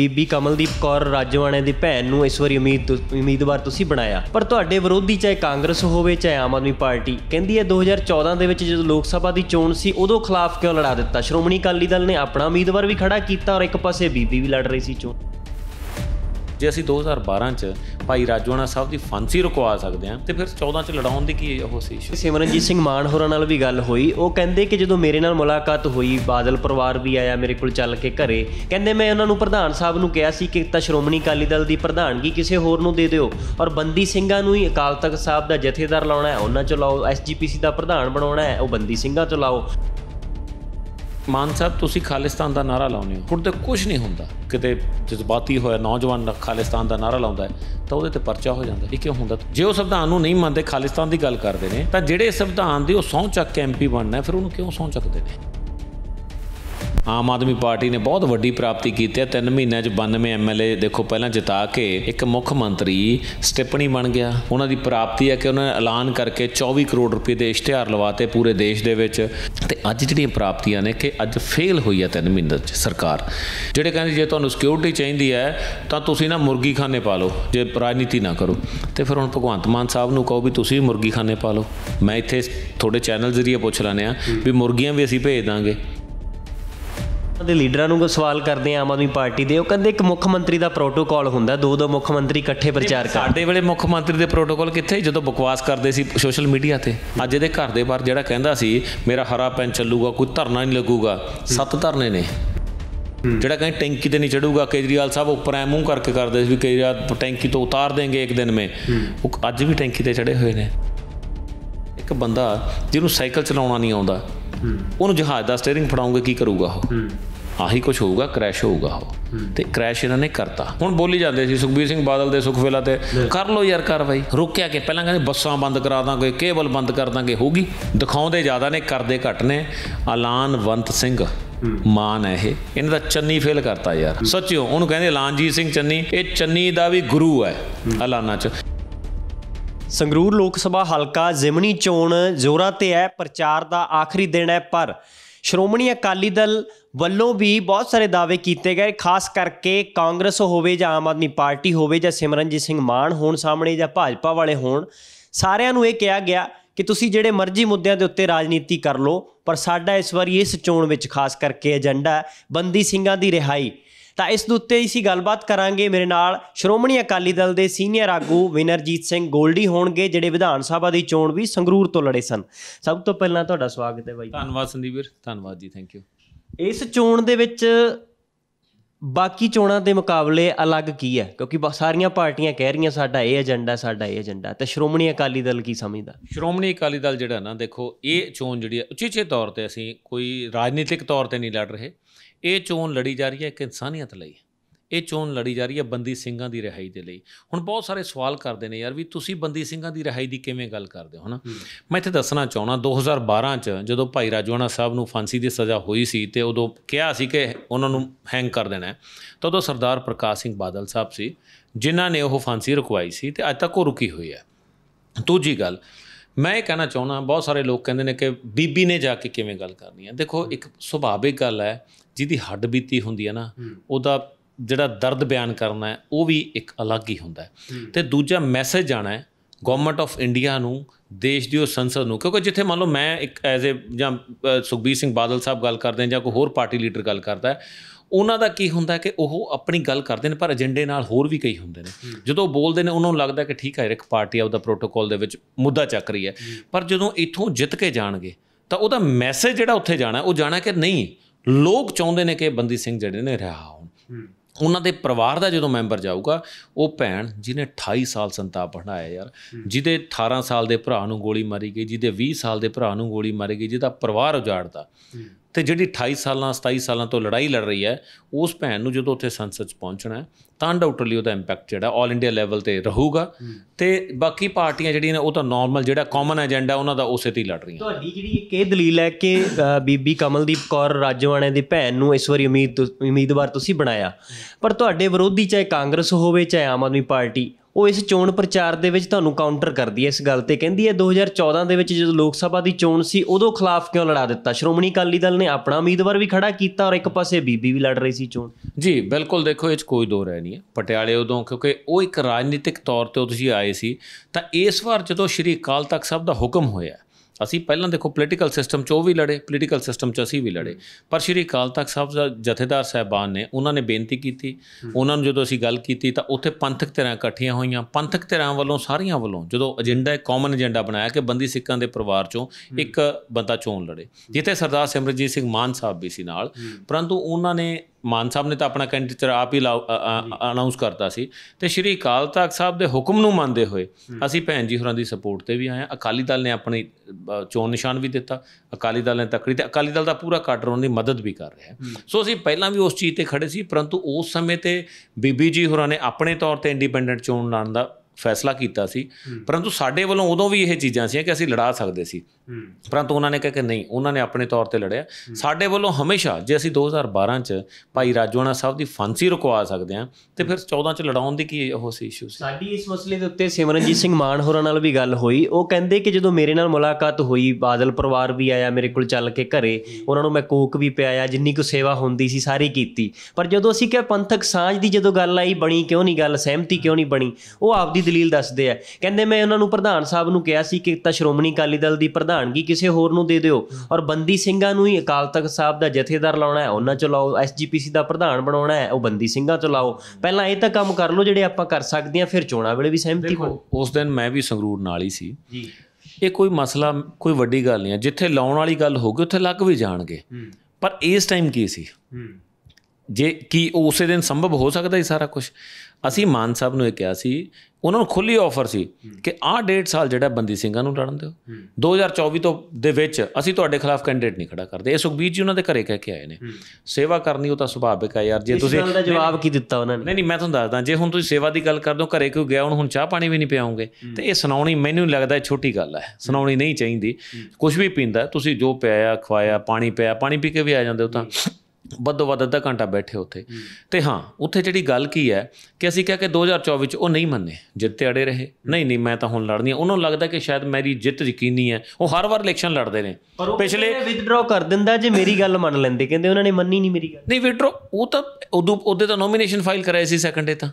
ਬੀਬੀ ਕਮਲਦੀਪ ਕੌਰ ਰਾਜਵਾਣੇ ਦੀ ਭੈਣ ਨੂੰ ਇਸ ਵਾਰੀ ਉਮੀਦ ਉਮੀਦਵਾਰ ਤੁਸੀਂ ਬਣਾਇਆ ਪਰ ਤੁਹਾਡੇ ਵਿਰੋਧੀ ਚਾਹੇ ਕਾਂਗਰਸ ਹੋਵੇ ਚਾਹੇ ਆਮ ਆਦਮੀ ਪਾਰਟੀ ਕਹਿੰਦੀ ਹੈ 2014 ਦੇ ਵਿੱਚ ਜਦੋਂ ਲੋਕ ਸਭਾ ਦੀ ਚੋਣ ਸੀ ਉਦੋਂ ਖਿਲਾਫ ਕਿਉਂ ਲੜਾ ਦਿੱਤਾ ਸ਼੍ਰੋਮਣੀ ਅਕਾਲੀ ਦਲ ਨੇ ਆਪਣਾ ਉਮੀਦਵਾਰ ਵੀ ਖੜਾ ਕੀਤਾ ਔਰ ਇੱਕ ਪਾਸੇ ਬੀਬੀ ਵੀ ਲੜ ਰਹੀ ਸੀ ਚੋਣ ਜੇ ਅਸੀਂ 2012 ਚ ਭਾਈ ਰਾਜੋਆਣਾ ਸਾਹਿਬ ਦੀ ਫਾਂਸੀ ਰੁਕਵਾ ਸਕਦੇ ਆ ਤੇ ਫਿਰ 14 ਚ ਲੜਾਉਣ ਦੀ ਕੀ ਉਹ ਸੀ ਇਸ਼ੂ ਸਿਮਰਨਜੀਤ ਸਿੰਘ ਮਾਨ ਹੋਰਾਂ ਨਾਲ ਵੀ ਗੱਲ ਹੋਈ ਉਹ ਕਹਿੰਦੇ ਕਿ ਜਦੋਂ ਮੇਰੇ ਨਾਲ ਮੁਲਾਕਾਤ ਹੋਈ ਬਾਦਲ ਪਰਿਵਾਰ ਵੀ ਆਇਆ ਮੇਰੇ ਕੋਲ ਚੱਲ ਕੇ ਘਰੇ ਕਹਿੰਦੇ ਮੈਂ ਉਹਨਾਂ ਨੂੰ ਪ੍ਰਧਾਨ ਸਾਹਿਬ ਨੂੰ ਕਿਹਾ ਸੀ ਕਿ ਤਾਂ ਸ਼੍ਰੋਮਣੀ ਅਕਾਲੀ ਦਲ ਦੀ ਪ੍ਰਧਾਨਗੀ ਕਿਸੇ ਹੋਰ ਨੂੰ ਦੇ ਦਿਓ ਔਰ ਬੰਦੀ ਸਿੰਘਾਂ ਨੂੰ ਹੀ ਅਕਾਲ ਤਖਤ ਸਾਹਿਬ ਦਾ ਜਥੇਦਾਰ ਲਾਉਣਾ ਹੈ ਉਹਨਾਂ ਚ ਲਾਓ ਐਸਜੀਪੀਸੀ ਦਾ ਪ੍ਰਧਾਨ ਬਣਾਉਣਾ ਹੈ ਉਹ ਬੰਦੀ ਸਿੰਘਾਂ ਚ ਲਾਓ ਮਾਨ ਸਾਹਿਬ ਤੁਸੀਂ ਖਾਲਿਸਤਾਨ ਦਾ ਨਾਰਾ ਲਾਉਂਦੇ ਹੋ ਹੁਣ ਤੇ ਕੁਝ ਨਹੀਂ ਹੁੰਦਾ ਕਿਤੇ ਜਜ਼ਬਾਤੀ ਹੋਇਆ ਨੌਜਵਾਨ ਖਾਲਿਸਤਾਨ ਦਾ ਨਾਰਾ ਲਾਉਂਦਾ ਹੈ ਤਾਂ ਉਹਦੇ ਤੇ ਪਰਚਾ ਹੋ ਜਾਂਦਾ ਇਹ ਕਿਉਂ ਹੁੰਦਾ ਜੇ ਉਹ ਸੰਵਿਧਾਨ ਨੂੰ ਨਹੀਂ ਮੰਨਦੇ ਖਾਲਿਸਤਾਨ ਦੀ ਗੱਲ ਕਰਦੇ ਨੇ ਤਾਂ ਜਿਹੜੇ ਸੰਵਿਧਾਨ ਦੇ ਉਹ ਸੌਂ ਚੱਕ ਕੇ ਐਮਪੀ ਬਣਨਾ ਫਿਰ ਉਹਨੂੰ ਕਿਉਂ ਸੌਂ ਚੱਕਦੇ ਨੇ ਆਮ ਆਦਮੀ ਪਾਰਟੀ ਨੇ ਬਹੁਤ ਵੱਡੀ ਪ੍ਰਾਪਤੀ ਕੀਤੀ ਹੈ 3 ਮਹੀਨਿਆਂ 'ਚ 92 ਐਮਐਲਏ ਦੇਖੋ ਪਹਿਲਾਂ ਜਿਤਾ ਕੇ ਇੱਕ ਮੁੱਖ ਮੰਤਰੀ ਸਟਿਪਣੀ ਬਣ ਗਿਆ ਉਹਨਾਂ ਦੀ ਪ੍ਰਾਪਤੀ ਹੈ ਕਿ ਉਹਨਾਂ ਨੇ ਐਲਾਨ ਕਰਕੇ 24 ਕਰੋੜ ਰੁਪਏ ਦੇ ਇਸ਼ਤਿਹਾਰ ਲਵਾਤੇ ਪੂਰੇ ਦੇਸ਼ ਦੇ ਵਿੱਚ ਤੇ ਅੱਜ ਜਿਹੜੀਆਂ ਪ੍ਰਾਪਤੀਆਂ ਨੇ ਕਿ ਅੱਜ ਫੇਲ ਹੋਈ ਹੈ 3 ਮਹੀਨਿਆਂ 'ਚ ਸਰਕਾਰ ਜਿਹੜੇ ਕਹਿੰਦੇ ਜੇ ਤੁਹਾਨੂੰ ਸਿਕਿਉਰਿਟੀ ਚਾਹੀਦੀ ਹੈ ਤਾਂ ਤੁਸੀਂ ਨਾ ਮੁਰਗੀ ਖਾਨੇ ਪਾ ਲਓ ਜੇ ਰਾਜਨੀਤੀ ਨਾ ਕਰੋ ਤੇ ਫਿਰ ਹੁਣ ਭਗਵੰਤ ਮਾਨ ਸਾਹਿਬ ਨੂੰ ਕਹੋ ਵੀ ਤੁਸੀਂ ਮੁਰਗੀ ਖਾਨੇ ਪਾ ਲਓ ਮੈਂ ਇੱਥੇ ਤੁਹਾਡੇ ਚੈਨਲ ਜ਼ਰੀਏ ਪੁੱਛ ਲਾਨੇ ਆ ਵੀ ਮੁਰਗੀਆਂ ਵੀ ਅਸੀਂ ਭੇਜ ਦਾਂਗੇ ਦੇ ਲੀਡਰਾਂ ਨੂੰ ਸਵਾਲ ਕਰਦੇ ਆ ਆਮ ਆਦਮੀ ਪਾਰਟੀ ਦੇ ਉਹ ਕਹਿੰਦੇ ਇੱਕ ਮੁੱਖ ਮੰਤਰੀ ਦਾ ਪ੍ਰੋਟੋਕਾਲ ਹੁੰਦਾ ਦੋ ਦੋ ਮੁੱਖ ਮੰਤਰੀ ਇਕੱਠੇ ਪ੍ਰਚਾਰ ਕਰਦੇ ਸਾਡੇ ਵੇਲੇ ਮੁੱਖ ਮੰਤਰੀ ਦੇ ਪ੍ਰੋਟੋਕਾਲ ਕਿੱਥੇ ਜਦੋਂ ਬਕਵਾਸ ਕਰਦੇ ਸੀ ਸੋਸ਼ਲ ਮੀਡੀਆ ਤੇ ਅੱਜ ਇਹਦੇ ਘਰ ਦੇ ਬਾਹਰ ਜਿਹੜਾ ਕਹਿੰਦਾ ਸੀ ਮੇਰਾ ਹਰਾ ਪੈਨ ਚੱਲੂਗਾ ਕੋਈ ਧਰਨਾ ਨਹੀਂ ਲੱਗੂਗਾ ਸੱਤ ਧਰਨੇ ਨੇ ਜਿਹੜਾ ਕਹਿੰਦੇ ਟੈਂਕੀ ਤੇ ਨਹੀਂ ਚੜੂਗਾ ਕੇਜਰੀਵਾਲ ਸਾਹਿਬ ਉੱਪਰ ਐ ਮੂੰਹ ਕਰਕੇ ਕਰਦੇ ਸੀ ਵੀ ਕੇਜਰੀਵਾਲ ਟੈਂਕੀ ਤੋਂ ਉਤਾਰ ਦੇਣਗੇ ਇੱਕ ਦਿਨ ਮੇ ਉਹ ਅੱਜ ਵੀ ਟੈਂਕੀ ਤੇ ਚੜੇ ਹੋਏ ਨੇ ਇੱਕ ਬੰਦਾ ਜਿਹਨੂੰ ਸਾਈਕਲ ਚਲਾਉਣਾ ਨਹੀਂ ਆਉਂਦਾ ਉਹਨੂੰ ਜਹਾਜ਼ ਦਾ ਸਟੀਅਰਿੰਗ ਫੜਾਉਂਗੇ ਕੀ ਕਰੂਗਾ ਉਹ ਆਹੀ ਕੁਝ ਹੋਊਗਾ ਕ੍ਰੈਸ਼ ਹੋਊਗਾ ਉਹ ਤੇ ਕ੍ਰੈਸ਼ ਇਹਨਾਂ ਨੇ ਕਰਤਾ ਹੁਣ ਬੋਲੀ ਜਾਂਦੇ ਸੀ ਸੁਖਬੀਰ ਸਿੰਘ ਬਾਦਲ ਦੇ ਸੁਖਵੇਲਾ ਤੇ ਕਰ ਲੋ ਯਾਰ ਕਾਰਵਾਈ ਰੋਕਿਆ ਕਿ ਪਹਿਲਾਂ ਕਹਿੰਦੇ ਬੱਸਾਂ ਬੰਦ ਕਰਾ ਦਾਂਗੇ ਕੇਬਲ ਬੰਦ ਕਰ ਦਾਂਗੇ ਹੋਗੀ ਦਿਖਾਉਂਦੇ ਜ਼ਿਆਦਾ ਨੇ ਕਰਦੇ ਘੱਟ ਨੇ ਐਲਾਨਵੰਤ ਸਿੰਘ ਮਾਨ ਹੈ ਇਹ ਇਹਨਾਂ ਦਾ ਚੰਨੀ ਫੇਲ ਕਰਤਾ ਯਾਰ ਸੱਚਿਓ ਉਹਨੂੰ ਕਹਿੰਦੇ ਐਲਾਨਜੀਤ ਸਿੰਘ ਚੰਨੀ ਇਹ ਚੰਨੀ ਦਾ ਵੀ ਗੁਰੂ ਹੈ ਐਲਾਨਾ ਚ ਸੰਗਰੂਰ ਲੋਕ ਸਭਾ ਹਲਕਾ ਜ਼ਿਮਨੀ ਚੋਣ ਜ਼ੋਰਾਂ ਤੇ ਹੈ ਪ੍ਰਚਾਰ ਦਾ ਆਖਰੀ ਦਿਨ ਹੈ ਪਰ ਸ਼੍ਰੋਮਣੀ ਅਕਾਲੀ ਦਲ ਵੱਲੋਂ ਵੀ ਬਹੁਤ ਸਾਰੇ ਦਾਅਵੇ ਕੀਤੇ ਗਏ ਖਾਸ ਕਰਕੇ ਕਾਂਗਰਸ ਹੋਵੇ ਜਾਂ ਆਮ ਆਦਮੀ ਪਾਰਟੀ ਹੋਵੇ ਜਾਂ ਸਿਮਰਨਜੀਤ ਸਿੰਘ ਮਾਨ ਹੋਣ ਸਾਹਮਣੇ ਜਾਂ ਭਾਜਪਾ ਵਾਲੇ ਹੋਣ ਸਾਰਿਆਂ ਨੂੰ ਇਹ ਕਿਹਾ ਗਿਆ ਕਿ ਤੁਸੀਂ ਜਿਹੜੇ ਮਰਜ਼ੀ ਮੁੱਦਿਆਂ ਦੇ ਉੱਤੇ ਰਾਜਨੀਤੀ ਕਰ ਲਓ ਪਰ ਸਾਡਾ ਇਸ ਵਾਰੀ ਇਸ ਚੋਣ ਵਿੱਚ ਖਾਸ ਕਰਕੇ ਏਜੰਡਾ ਬੰਦੀ ਸਿੰਘਾਂ ਦੀ ਰਿਹਾਈ ਤਾਂ ਇਸ ਦੇ ਉੱਤੇ ਅਸੀਂ ਗੱਲਬਾਤ ਕਰਾਂਗੇ ਮੇਰੇ ਨਾਲ ਸ਼੍ਰੋਮਣੀ ਅਕਾਲੀ ਦਲ ਦੇ ਸੀਨੀਅਰ ਆਗੂ ਵਿਨਰਜੀਤ ਸਿੰਘ ਗੋਲਡੀ ਹੋਣਗੇ ਜਿਹੜੇ ਵਿਧਾਨ ਸਭਾ ਦੀ ਚੋਣ ਵੀ ਸੰਗਰੂਰ ਤੋਂ ਲੜੇ ਸਨ ਸਭ ਤੋਂ ਪਹਿਲਾਂ ਤੁਹਾਡਾ ਸਵਾਗਤ ਹੈ ਬਾਈ ਧੰਨਵਾਦ ਸੰਦੀਪੀਰ ਧੰਨਵਾਦ ਜੀ ਥੈਂਕ ਯੂ ਇਸ ਚੋਣ ਦੇ ਵਿੱਚ ਬਾਕੀ ਚੋਣਾਂ ਦੇ ਮੁਕਾਬਲੇ ਅਲੱਗ ਕੀ ਹੈ ਕਿਉਂਕਿ ਸਾਰੀਆਂ ਪਾਰਟੀਆਂ ਕਹਿ ਰਹੀਆਂ ਸਾਡਾ ਇਹ ਏਜੰਡਾ ਸਾਡਾ ਇਹ ਏਜੰਡਾ ਤੇ ਸ਼੍ਰੋਮਣੀ ਅਕਾਲੀ ਦਲ ਕੀ ਸਮਝਦਾ ਸ਼੍ਰੋਮਣੀ ਅਕਾਲੀ ਦਲ ਜਿਹੜਾ ਨਾ ਦੇਖੋ ਇਹ ਚੋਣ ਜਿਹੜੀ ਹੈ ਚੇ ਤੌਰ ਤੇ ਅਸੀਂ ਕੋਈ ਰਾਜਨੀਤਿਕ ਤੌਰ ਤੇ ਨਹੀਂ ਲੜ ਰਹੇ ਇਹ ਚੋਣ ਲੜੀ ਜਾ ਰਹੀ ਹੈ ਇੱਕ ਇਨਸਾਨੀਅਤ ਲਈ ਇਹ ਚੋਣ ਲੜੀ ਜਾ ਰਹੀ ਹੈ ਬੰਦੀ ਸਿੰਘਾਂ ਦੀ ਰਿਹਾਈ ਦੇ ਲਈ ਹੁਣ ਬਹੁਤ ਸਾਰੇ ਸਵਾਲ ਕਰਦੇ ਨੇ ਯਾਰ ਵੀ ਤੁਸੀਂ ਬੰਦੀ ਸਿੰਘਾਂ ਦੀ ਰਿਹਾਈ ਦੀ ਕਿਵੇਂ ਗੱਲ ਕਰਦੇ ਹੋ ਹਨਾ ਮੈਂ ਇੱਥੇ ਦੱਸਣਾ ਚਾਹਣਾ 2012 ਚ ਜਦੋਂ ਭਾਈ ਰਾਜੋਣਾ ਸਾਹਿਬ ਨੂੰ ਫਾਂਸੀ ਦੀ ਸਜ਼ਾ ਹੋਈ ਸੀ ਤੇ ਉਦੋਂ ਕਿਹਾ ਸੀ ਕਿ ਉਹਨਾਂ ਨੂੰ ਹੈਂਗ ਕਰ ਦੇਣਾ ਤਾਂ ਉਦੋਂ ਸਰਦਾਰ ਪ੍ਰਕਾਸ਼ ਸਿੰਘ ਬਾਦਲ ਸਾਹਿਬ ਸੀ ਜਿਨ੍ਹਾਂ ਨੇ ਉਹ ਫਾਂਸੀ ਰੁਕਵਾਈ ਸੀ ਤੇ ਅੱਜ ਤੱਕ ਉਹ ਰੁਕੀ ਹੋਈ ਹੈ ਦੂਜੀ ਗੱਲ ਮੈਂ ਇਹ ਕਹਿਣਾ ਚਾਹੁੰਦਾ ਬਹੁਤ ਸਾਰੇ ਲੋਕ ਕਹਿੰਦੇ ਨੇ ਕਿ ਬੀਬੀ ਨੇ ਜਾ ਕੇ ਕਿਵੇਂ ਗੱਲ ਕਰਨੀ ਹੈ ਦੇਖੋ ਇੱਕ ਸੁਭਾਵਿਕ ਗੱਲ ਹੈ ਜਿਹਦੀ ਹੱਡ ਬੀਤੀ ਹੁੰਦੀ ਹੈ ਨਾ ਉਹਦਾ ਜਿਹੜਾ ਦਰਦ ਬਿਆਨ ਕਰਨਾ ਹੈ ਉਹ ਵੀ ਇੱਕ ਅਲੱਗ ਹੀ ਹੁੰਦਾ ਹੈ ਤੇ ਦੂਜਾ ਮੈਸੇਜ ਜਾਣਾ ਹੈ ਗਵਰਨਮੈਂਟ ਆਫ ਇੰਡੀਆ ਨੂੰ ਦੇਸ਼ ਦੀ ਉਹ ਸੰਸਦ ਨੂੰ ਕਿਉਂਕਿ ਜਿੱਥੇ ਮੰਨ ਲਓ ਮੈਂ ਇੱਕ ਐਜ਼ ਅ ਜਾਂ ਸੁਖਬੀਰ ਸਿੰਘ ਬਾਦਲ ਸਾਹਿਬ ਗੱਲ ਕਰਦੇ ਜਾਂ ਕੋਈ ਹੋਰ ਪਾਰਟੀ ਲੀਡਰ ਗੱਲ ਕਰਦਾ ਹੈ ਉਹਨਾਂ ਦਾ ਕੀ ਹੁੰਦਾ ਕਿ ਉਹ ਆਪਣੀ ਗੱਲ ਕਰਦੇ ਨੇ ਪਰ ਏਜੰਡੇ ਨਾਲ ਹੋਰ ਵੀ ਕਈ ਹੁੰਦੇ ਨੇ ਜਦੋਂ ਬੋਲਦੇ ਨੇ ਉਹਨਾਂ ਨੂੰ ਲੱਗਦਾ ਕਿ ਠੀਕ ਹੈ ਇੱਕ ਪਾਰਟੀ ਆ ਉਹਦਾ ਪ੍ਰੋਟੋਕੋਲ ਦੇ ਵਿੱਚ ਮੁੱਦਾ ਚੱਕ ਰਹੀ ਹੈ ਪਰ ਜਦੋਂ ਇਥੋਂ ਜਿੱਤ ਕੇ ਜਾਣਗੇ ਤਾਂ ਉਹਦਾ ਮੈਸੇਜ ਜਿਹੜਾ ਉੱਥੇ ਜਾਣਾ ਉਹ ਜਾਣਾ ਕਿ ਨਹੀਂ ਲੋਕ ਚਾਹੁੰਦੇ ਨੇ ਕਿ ਬੰਦੀ ਸਿੰਘ ਜਿਹੜੇ ਨੇ ਰਿਹਾ ਹੋਣ ਉਹਨਾਂ ਦੇ ਪਰਿਵਾਰ ਦਾ ਜਦੋਂ ਮੈਂਬਰ ਜਾਊਗਾ ਉਹ ਭੈਣ ਜਿਹਨੇ 28 ਸਾਲ ਸੰਤਾਪ ਹਟਾਇਆ ਯਾਰ ਜਿਹਦੇ 18 ਸਾਲ ਦੇ ਭਰਾ ਨੂੰ ਗੋਲੀ ਮਾਰੀ ਗਈ ਜਿਹਦੇ 20 ਸਾਲ ਦੇ ਭਰਾ ਨੂੰ ਗੋਲੀ ਮਾਰੀ ਗਈ ਜਿਹਦਾ ਪਰਿਵਾਰ ਉਜਾੜਦਾ ਤੇ ਜਿਹੜੀ 28 ਸਾਲਾਂ 27 ਸਾਲਾਂ ਤੋਂ ਲੜਾਈ ਲੜ ਰਹੀ ਹੈ ਉਸ ਭੈਣ ਨੂੰ ਜਦੋਂ ਉੱਥੇ ਸੰਸਦ 'ਚ ਪਹੁੰਚਣਾ ਹੈ ਤਾਂ ਡਾਊਟਲੀ ਉਹਦਾ ਇੰਪੈਕਟ ਜਿਹੜਾ 올 ਇੰਡੀਆ ਲੈਵਲ ਤੇ ਰਹੂਗਾ ਤੇ ਬਾਕੀ ਪਾਰਟੀਆਂ ਜਿਹੜੀਆਂ ਨੇ ਉਹ ਤਾਂ ਨਾਰਮਲ ਜਿਹੜਾ ਕਾਮਨ ਏਜੰਡਾ ਉਹਨਾਂ ਦਾ ਉਸੇ ਤੇ ਹੀ ਲੜ ਰਹੀਆਂ ਤੁਹਾਡੀ ਜਿਹੜੀ ਇੱਕ ਇਹ ਦਲੀਲ ਹੈ ਕਿ ਬੀਬੀ ਕਮਲਦੀਪ ਕੌਰ ਰਾਜਵਾਣੇ ਦੀ ਭੈਣ ਨੂੰ ਇਸ ਵਾਰੀ ਉਮੀਦ ਉਮੀਦਵਾਰ ਤੁਸੀਂ ਬਣਾਇਆ ਪਰ ਤੁਹਾਡੇ ਵਿਰੋਧੀ ਚਾਹੇ ਕਾਂਗਰਸ ਹੋਵੇ ਚਾਹੇ ਆਮ ਆਦਮੀ ਪਾਰਟੀ ਉਹ ਇਸ ਚੋਣ ਪ੍ਰਚਾਰ ਦੇ ਵਿੱਚ ਤੁਹਾਨੂੰ ਕਾਊਂਟਰ ਕਰਦੀ ਹੈ ਇਸ ਗੱਲ ਤੇ ਕਹਿੰਦੀ ਹੈ 2014 ਦੇ ਵਿੱਚ ਜਦੋਂ ਲੋਕ ਸਭਾ ਦੀ ਚੋਣ ਸੀ ਉਦੋਂ ਖਿਲਾਫ ਕਿਉਂ ਲੜਾ ਦਿੱਤਾ ਸ਼੍ਰੋਮਣੀ ਅਕਾਲੀ ਦਲ ਨੇ ਆਪਣਾ ਉਮੀਦਵਾਰ ਵੀ ਖੜਾ ਕੀਤਾ ਔਰ ਇੱਕ ਪਾਸੇ ਬੀਬੀ ਵੀ ਲੜ ਰਹੀ ਸੀ ਚੋਣ ਜੀ ਬਿਲਕੁਲ ਦੇਖੋ ਇਹ 'ਚ ਕੋਈ ਦੋ ਰਹਿ ਨਹੀਂ ਹੈ ਪਟਿਆਲੇ ਉਦੋਂ ਕਿਉਂਕਿ ਉਹ ਇੱਕ ਰਾਜਨੀਤਿਕ ਤੌਰ ਤੇ ਉਹ ਤੁਸੀਂ ਆਏ ਸੀ ਤਾਂ ਇਸ ਵਾਰ ਜਦੋਂ ਸ਼੍ਰੀ ਅਕਾਲ ਤਖਤ ਸਾਹਿਬ ਦਾ ਹੁਕਮ ਹੋਇਆ ਅਸੀਂ ਪਹਿਲਾਂ ਦੇਖੋ ਪੋਲੀਟੀਕਲ ਸਿਸਟਮ 'ਚ ਉਹ ਵੀ ਲੜੇ ਪੋਲੀਟੀਕਲ ਸਿਸਟਮ 'ਚ ਅਸੀਂ ਵੀ ਲੜੇ ਪਰ ਸ਼੍ਰੀ ਅਕਾਲ ਤਖਤ ਸਾਹਿਬ ਦਾ ਜਥੇਦਾਰ ਸਹਿਬਾਨ ਨੇ ਉਹਨਾਂ ਨੇ ਬੇਨਤੀ ਕੀਤੀ ਉਹਨਾਂ ਨੂੰ ਜਦੋਂ ਅਸੀਂ ਗੱਲ ਕੀਤੀ ਤਾਂ ਉੱਥੇ ਪੰਥਕ ਧਿਰਾਂ ਇਕੱਠੀਆਂ ਹੋਈਆਂ ਪੰਥਕ ਧਿਰਾਂ ਵੱਲੋਂ ਸਾਰੀਆਂ ਵੱਲੋਂ ਜਦੋਂ ਏਜੰਡਾ ਇੱਕ ਕਾਮਨ ਏਜੰਡਾ ਬਣਾਇਆ ਕਿ ਬੰਦੀ ਸਿੱਖਾਂ ਦੇ ਪਰਿਵਾਰ 'ਚੋਂ ਇੱਕ ਬੰਦਾ ਚੋਣ ਲੜੇ ਜਿੱਥੇ ਸਰਦਾਰ ਸਿਮਰਜੀਤ ਸਿੰਘ ਮਾਨ ਸਾਹਿਬ ਵੀ ਸੀ ਨਾਲ ਪਰੰਤੂ ਉਹਨਾਂ ਨੇ ਮਾਨ ਸਾਹਿਬ ਨੇ ਤਾਂ ਆਪਣਾ ਕੈਂਡੀਡੇਟ ਆਪ ਹੀ ਅਨਾਉਂਸ ਕਰਤਾ ਸੀ ਤੇ ਸ਼੍ਰੀ ਅਕਾਲ ਤਖਤ ਸਾਹਿਬ ਦੇ ਹੁਕਮ ਨੂੰ ਮੰਨਦੇ ਹੋਏ ਅਸੀਂ ਭੈਣ ਜੀ ਹੋਰਾਂ ਦੀ ਸਪੋਰਟ ਤੇ ਵੀ ਆਏ ਆ ਅਕਾਲੀ ਦਲ ਨੇ ਆਪਣੀ ਚੋਣ ਨਿਸ਼ਾਨ ਵੀ ਦਿੱਤਾ ਅਕਾਲੀ ਦਲ ਨੇ ਤਕੜੀ ਤੇ ਅਕਾਲੀ ਦਲ ਦਾ ਪੂਰਾ ਕਾਡਰ ਉਹਨਾਂ ਦੀ ਮਦਦ ਵੀ ਕਰ ਰਿਹਾ ਸੋ ਅਸੀਂ ਪਹਿਲਾਂ ਵੀ ਉਸ ਚੀਜ਼ ਤੇ ਖੜੇ ਸੀ ਪਰੰਤੂ ਉਸ ਸਮੇਂ ਤੇ ਬੀਬੀ ਜੀ ਹੋਰਾਂ ਨੇ ਆਪਣੇ ਤੌਰ ਤੇ ਇੰਡੀਪੈਂਡੈਂਟ ਚੋਣ ਲੜਨ ਦਾ ਫੈਸਲਾ ਕੀਤਾ ਸੀ ਪਰੰਤੂ ਸਾਡੇ ਵੱਲੋਂ ਉਦੋਂ ਵੀ ਇਹ ਚੀਜ਼ਾਂ ਸੀ ਕਿ ਅਸੀਂ ਲੜਾ ਸਕਦੇ ਸੀ ਪਰੰਤੂ ਉਹਨਾਂ ਨੇ ਕਿਹਾ ਕਿ ਨਹੀਂ ਉਹਨਾਂ ਨੇ ਆਪਣੇ ਤੌਰ ਤੇ ਲੜਿਆ ਸਾਡੇ ਵੱਲੋਂ ਹਮੇਸ਼ਾ ਜੇ ਅਸੀਂ 2012 ਚ ਭਾਈ ਰਾਜੋਣਾ ਸਾਹਿਬ ਦੀ ਫਾਂਸੀ ਰੁਕਵਾ ਸਕਦੇ ਆ ਤੇ ਫਿਰ 14 ਚ ਲੜਾਉਣ ਦੀ ਕੀ ਉਹ ਸੀ ਇਸ਼ੂ ਸੀ ਸਾਡੀ ਇਸ ਮਸਲੇ ਦੇ ਉੱਤੇ ਸਿਮਰਨਜੀਤ ਸਿੰਘ ਮਾਨ ਹੋਰਾਂ ਨਾਲ ਵੀ ਗੱਲ ਹੋਈ ਉਹ ਕਹਿੰਦੇ ਕਿ ਜਦੋਂ ਮੇਰੇ ਨਾਲ ਮੁਲਾਕਾਤ ਹੋਈ ਬਾਦਲ ਪਰਿਵਾਰ ਵੀ ਆਇਆ ਮੇਰੇ ਕੋਲ ਚੱਲ ਕੇ ਘਰੇ ਉਹਨਾਂ ਨੂੰ ਮੈਂ ਕੋਕ ਵੀ ਪਿਆਇਆ ਜਿੰਨੀ ਕੁ ਸੇਵਾ ਹੁੰਦੀ ਸੀ ਸਾਰੀ ਕੀਤੀ ਪਰ ਜਦੋਂ ਅਸੀਂ ਕਿਹਾ ਪੰਥਕ ਸਾਂਝ ਦੀ ਜਦੋਂ ਗੱਲ ਆਈ ਬਣੀ ਕਿਉਂ ਨਹੀਂ ਗੱਲ ਸਹਿਮਤੀ ਕਿਉਂ ਨਹੀਂ ਬਣੀ ਉਹ ਆਪਦੀ ਜਲੀਲ ਦੱਸਦੇ ਆ ਕਹਿੰਦੇ ਮੈਂ ਉਹਨਾਂ ਨੂੰ ਪ੍ਰਧਾਨ ਸਾਹਿਬ ਨੂੰ ਕਿਹਾ ਸੀ ਕਿ ਤਾਂ ਸ਼੍ਰੋਮਣੀ ਅਕਾਲੀ ਦਲ ਦੀ ਪ੍ਰਧਾਨਗੀ ਕਿਸੇ ਹੋਰ ਨੂੰ ਦੇ ਦਿਓ ਔਰ ਬੰਦੀ ਸਿੰਘਾਂ ਨੂੰ ਹੀ ਅਕਾਲ ਤਖਤ ਸਾਹਿਬ ਦਾ ਜਥੇਦਾਰ ਲਾਉਣਾ ਹੈ ਉਹਨਾਂ ਚ ਲਾਓ ਐਸਜੀਪੀਸੀ ਦਾ ਪ੍ਰਧਾਨ ਬਣਾਉਣਾ ਹੈ ਉਹ ਬੰਦੀ ਸਿੰਘਾਂ ਚ ਲਾਓ ਪਹਿਲਾਂ ਇਹ ਤਾਂ ਕੰਮ ਕਰ ਲਓ ਜਿਹੜੇ ਆਪਾਂ ਕਰ ਸਕਦੇ ਆ ਫਿਰ ਚੋਣਾਂ ਵੇਲੇ ਵੀ ਸਹਿਮਤੀ ਹੋ ਉਸ ਦਿਨ ਮੈਂ ਵੀ ਸੰਗਰੂਰ ਨਾਲ ਹੀ ਸੀ ਜੀ ਇਹ ਕੋਈ ਮਸਲਾ ਕੋਈ ਵੱਡੀ ਗੱਲ ਨਹੀਂ ਹੈ ਜਿੱਥੇ ਲਾਉਣ ਵਾਲੀ ਗੱਲ ਹੋਗੀ ਉੱਥੇ ਲੱਗ ਵੀ ਜਾਣਗੇ ਪਰ ਇਸ ਟਾਈਮ ਕੀ ਸੀ ਜੇ ਕੀ ਉਸੇ ਦਿਨ ਸੰਭਵ ਹੋ ਸਕਦਾ ਹੈ ਸਾਰਾ ਕੁਝ ਅਸੀਂ ਮਾਨ ਸਾਹਿਬ ਨੂੰ ਇਹ ਕਿਹਾ ਸੀ ਉਹਨਾਂ ਨੂੰ ਖੁੱਲੀ ਆਫਰ ਸੀ ਕਿ ਆ ਡੇਢ ਸਾਲ ਜਿਹੜਾ ਬੰਦੀ ਸਿੰਘਾਂ ਨੂੰ ਲੜਨ ਦਿਓ 2024 ਤੋਂ ਦੇ ਵਿੱਚ ਅਸੀਂ ਤੁਹਾਡੇ ਖਿਲਾਫ ਕੈਂਡੀਡੇਟ ਨਹੀਂ ਖੜਾ ਕਰਦੇ ਇਹ ਸੁਖਬੀਰ ਜੀ ਉਹਨਾਂ ਦੇ ਘਰੇ ਕਹਿ ਕੇ ਆਏ ਨੇ ਸੇਵਾ ਕਰਨੀ ਉਹ ਤਾਂ ਸੁਭਾਵਿਕ ਹੈ ਯਾਰ ਜੇ ਤੁਸੀਂ ਇਸ ਦਾ ਜਵਾਬ ਕੀ ਦਿੱਤਾ ਉਹਨਾਂ ਨੇ ਨਹੀਂ ਨਹੀਂ ਮੈਂ ਤੁਹਾਨੂੰ ਦੱਸਦਾ ਜੇ ਹੁਣ ਤੁਸੀਂ ਸੇਵਾ ਦੀ ਗੱਲ ਕਰਦੇ ਹੋ ਘਰੇ ਕੋਈ ਗਿਆ ਹੁਣ ਚਾਹ ਪਾਣੀ ਵੀ ਨਹੀਂ ਪਿਆਉਂਗੇ ਤੇ ਇਹ ਸੁਣਾਉਣੀ ਮੈਨੂੰ ਲੱਗਦਾ ਇਹ ਛੋਟੀ ਗੱਲ ਹੈ ਸੁਣਾਉਣੀ ਨਹੀਂ ਚਾਹੀਦੀ ਕੁਝ ਵੀ ਪੀਂਦਾ ਤੁਸੀਂ ਜੋ ਪਿਆਇਆ ਖਵਾਇਆ ਪਾਣੀ ਪਿਆ ਪਾਣੀ ਪੀ ਕੇ ਵੀ ਆ ਜਾਂਦੇ ਹੋ ਤਾਂ ਵੱਧੋ ਵੱਧ ਅੱਧਾ ਘੰਟਾ ਬੈਠੇ ਉੱਥੇ ਤੇ ਹਾਂ ਉੱਥੇ ਜਿਹੜੀ ਗੱਲ ਕੀ ਹੈ ਕਿ ਅਸੀਂ ਕਿਹਾ ਕਿ 2024 ਵਿੱਚ ਉਹ ਨਹੀਂ ਮੰਨੇ ਜਿੱਤੇ ਅੜੇ ਰਹੇ ਨਹੀਂ ਨਹੀਂ ਮੈਂ ਤਾਂ ਹੁਣ ਲੜਨੀ ਆ ਉਹਨਾਂ ਨੂੰ ਲੱਗਦਾ ਕਿ ਸ਼ਾਇਦ ਮੇਰੀ ਜਿੱਤ ਯਕੀਨੀ ਹੈ ਉਹ ਹਰ ਵਾਰ ਇਲੈਕਸ਼ਨ ਲੜਦੇ ਨੇ ਪਿਛਲੇ ਵਿਦਡਰਾ ਕਰ ਦਿੰਦਾ ਜੇ ਮੇਰੀ ਗੱਲ ਮੰਨ ਲੈਂਦੇ ਕਹਿੰਦੇ ਉਹਨਾਂ ਨੇ ਮੰਨੀ ਨਹੀਂ ਮੇਰੀ ਗੱਲ ਨਹੀਂ ਵਿਦਡਰਾ ਉਹ ਤਾਂ ਉਦੋਂ ਉਹਦੇ ਤਾਂ ਨੋਮੀਨੇਸ਼ਨ ਫਾਈਲ ਕਰਾਇਆ ਸੀ ਸੈਕੰਡ ਡੇ ਤਾਂ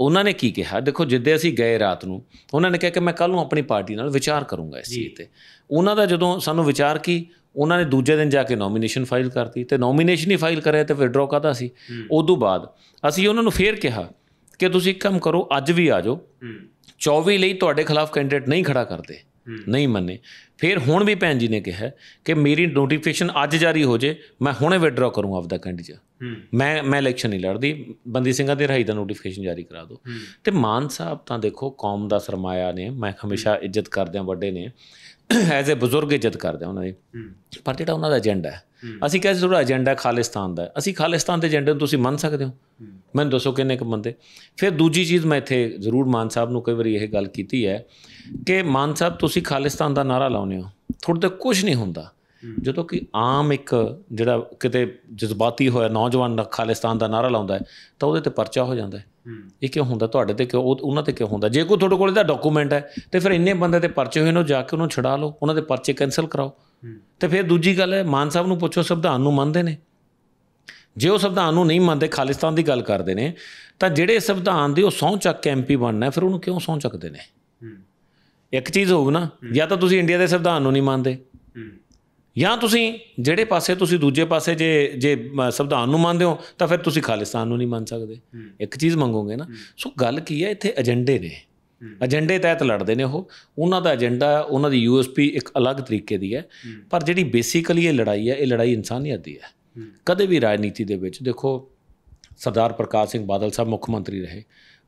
ਉਹਨਾਂ ਨੇ ਕੀ ਕਿਹਾ ਦੇਖੋ ਜਿੱਦੇ ਅਸੀਂ ਗਏ ਰਾਤ ਨੂੰ ਉਹਨਾਂ ਨੇ ਕਿਹਾ ਕਿ ਮੈਂ ਕੱਲ ਨੂੰ ਆਪਣੀ ਪਾਰਟੀ ਨਾਲ ਵਿਚਾਰ ਕਰੂੰਗਾ ਇਸ ਚੀਜ਼ ਤੇ ਉਹਨਾਂ ਦਾ ਜਦੋਂ ਸਾਨੂੰ ਵਿਚਾਰ ਕੀ ਉਹਨਾਂ ਨੇ ਦੂਜੇ ਦਿਨ ਜਾ ਕੇ ਨੋਮੀਨੇਸ਼ਨ ਫਾਈਲ ਕਰਤੀ ਤੇ ਨੋਮੀਨੇਸ਼ਨ ਹੀ ਫਾਈਲ ਕਰਿਆ ਤੇ ਵਿਡਰਾਅ ਕਾਦਾ ਸੀ ਉਸ ਤੋਂ ਬਾਅਦ ਅਸੀਂ ਉਹਨਾਂ ਨੂੰ ਫੇਰ ਕਿਹਾ ਕਿ ਤੁਸੀਂ ਕੰਮ ਕਰੋ ਅੱਜ ਵੀ ਆ ਜਾਓ 24 ਲਈ ਤੁਹਾਡੇ ਖਿਲਾਫ ਕੈਂਡੀਡੇਟ ਨਹੀਂ ਖੜਾ ਕਰਦੇ ਨਹੀਂ ਮੰਨੇ ਫਿਰ ਹੁਣ ਵੀ ਭੈਣ ਜੀ ਨੇ ਕਿਹਾ ਕਿ ਮੇਰੀ ਨੋਟੀਫਿਕੇਸ਼ਨ ਅੱਜ ਜਾਰੀ ਹੋ ਜੇ ਮੈਂ ਹੁਣੇ ਵਿਡਰਾ ਕਰੂੰਗਾ ਆਪਦਾ ਕੈਂਡੀਡੇਟ ਮੈਂ ਮੈਂ ਇਲੈਕਸ਼ਨ ਨਹੀਂ ਲੜਦੀ ਬੰਦੀ ਸਿੰਘਾਂ ਦੇ ਰਹੀ ਦਾ ਨੋਟੀਫਿਕੇਸ਼ਨ ਜਾਰੀ ਕਰਾ ਦਿਓ ਤੇ ਮਾਨ ਸਾਹਿਬ ਤਾਂ ਦੇਖੋ ਕੌਮ ਦਾ ਸਰਮਾਇਆ ਨੇ ਮੈਂ ਹਮੇਸ਼ਾ ਇੱਜ਼ਤ ਕਰਦਿਆਂ ਵੱਡੇ ਨੇ ਐਜ਼ ਅ ਬਜ਼ੁਰਗ ਇੱਜ਼ਤ ਕਰਦਿਆਂ ਉਹਨਾਂ ਦੀ ਪਰ ਜਿਹੜਾ ਉਹਨਾਂ ਦਾ ਏਜੰਡਾ ਹੈ ਅਸੀਂ ਕਹਿੰਦੇ ਤੁਹਾਡਾ ਏਜੰਡਾ ਖਾਲਿਸਤਾਨ ਦਾ ਅਸੀਂ ਖਾਲਿਸਤਾਨ ਦੇ ਏਜੰਡੇ ਨੂੰ ਤੁਸੀਂ ਮੰਨ ਸਕਦੇ ਹੋ ਮੈਨੂੰ ਦੱਸੋ ਕਿੰਨੇ ਕੁ ਬੰਦੇ ਫਿਰ ਦੂਜੀ ਚੀਜ਼ ਮੈਂ ਇੱਥੇ ਜ਼ਰੂਰ ਮਾਨ ਸਾਹਿਬ ਨੂੰ ਕਈ ਵਾਰੀ ਇਹ ਗੱਲ ਕੀਤੀ ਹੈ ਕਿ ਮਾਨ ਸਾਹਿਬ ਤੁਸੀਂ ਖਾਲਿਸਤਾਨ ਦਾ ਨਾਰਾ ਲਾਉਨੇ ਹੋ ਤੁਹਾਡੇ ਤੇ ਕੁਝ ਨਹੀਂ ਹੁੰਦਾ ਜਦੋਂ ਕਿ ਆਮ ਇੱਕ ਜਿਹੜਾ ਕਿਤੇ ਜਜ਼ਬਾਤੀ ਹੋਇਆ ਨੌਜਵਾਨ ਦਾ ਖਾਲਿਸਤਾਨ ਦਾ ਨਾਰਾ ਲਾਉਂਦਾ ਹੈ ਤਾਂ ਉਹਦੇ ਤੇ ਪਰਚਾ ਹੋ ਜਾਂਦਾ ਹੈ ਇਹ ਕਿਉਂ ਹੁੰਦਾ ਤੁਹਾਡੇ ਤੇ ਕਿਉਂ ਉਹਨਾਂ ਤੇ ਕਿਉਂ ਹੁੰਦਾ ਜੇ ਕੋਈ ਤੁਹਾਡੇ ਕੋਲ ਇਹਦਾ ਡਾਕੂਮੈਂਟ ਹੈ ਤੇ ਫਿਰ ਇੰਨੇ ਬੰਦੇ ਤੇ ਪਰਚੇ ਹੋਏ ਨੇ ਜਾ ਕੇ ਉਹਨੂੰ ਛਡਾ ਲਓ ਉਹਨਾਂ ਦੇ ਪਰਚੇ ਕੈਨਸਲ ਕਰਾਓ ਤੇ ਫਿਰ ਦੂਜੀ ਗੱਲ ਹੈ ਮਾਨ ਸਾਹਿਬ ਨੂੰ ਪੁੱਛੋ ਸੰਵਿਧਾਨ ਨੂੰ ਮੰਨਦੇ ਨੇ ਜੇ ਉਹ ਸੰਵਿਧਾਨ ਨੂੰ ਨਹੀਂ ਮੰਨਦੇ ਖਾਲਿਸਤਾਨ ਦੀ ਗੱਲ ਕਰਦੇ ਨੇ ਤਾਂ ਜਿਹੜੇ ਸੰਵਿਧਾਨ ਦੇ ਉਹ ਸੌ ਚੱਕ ਕੇ ਐਮਪੀ ਬਣਨਾ ਫਿਰ ਉਹਨੂੰ ਕਿਉਂ ਸੌ ਚੱਕਦੇ ਨੇ ਇੱਕ ਚੀਜ਼ ਹੋਊ ਨਾ ਜਾਂ ਤਾਂ ਤੁਸੀਂ ਇੰਡੀਆ ਦੇ ਸੰਵਿਧਾਨ ਨੂੰ ਨਹੀਂ ਮੰਨਦੇ ਜਾਂ ਤੁਸੀਂ ਜਿਹੜੇ ਪਾਸੇ ਤੁਸੀਂ ਦੂਜੇ ਪਾਸੇ ਜੇ ਜੇ ਸੰਵਿਧਾਨ ਨੂੰ ਮੰਨਦੇ ਹੋ ਤਾਂ ਫਿਰ ਤੁਸੀਂ ਖਾਲਿਸਤਾਨ ਨੂੰ ਨਹੀਂ ਮੰਨ ਸਕਦੇ ਇੱਕ ਚੀਜ਼ ਮੰਗੋਗੇ ਨਾ ਸੋ ਗੱਲ ਕੀ ਹੈ ਇੱਥੇ ਏਜੰਡੇ ਨੇ ਏਜੰਡੇ ਤਹਿਤ ਲੜਦੇ ਨੇ ਉਹ ਉਹਨਾਂ ਦਾ ਏਜੰਡਾ ਉਹਨਾਂ ਦੀ ਯੂਐਸਪੀ ਇੱਕ ਅਲੱਗ ਤਰੀਕੇ ਦੀ ਹੈ ਪਰ ਜਿਹੜੀ ਬੇਸਿਕਲੀ ਇਹ ਲੜਾਈ ਹੈ ਇਹ ਲੜਾਈ ਇਨਸਾਨੀਅਤ ਦੀ ਹੈ ਕਦੇ ਵੀ ਰਾਜਨੀਤੀ ਦੇ ਵਿੱਚ ਦੇਖੋ ਸਰਦਾਰ ਪ੍ਰਕਾਸ਼ ਸਿੰਘ ਬਾਦਲ ਸਾਹਿਬ ਮੁੱਖ ਮੰਤਰੀ ਰਹੇ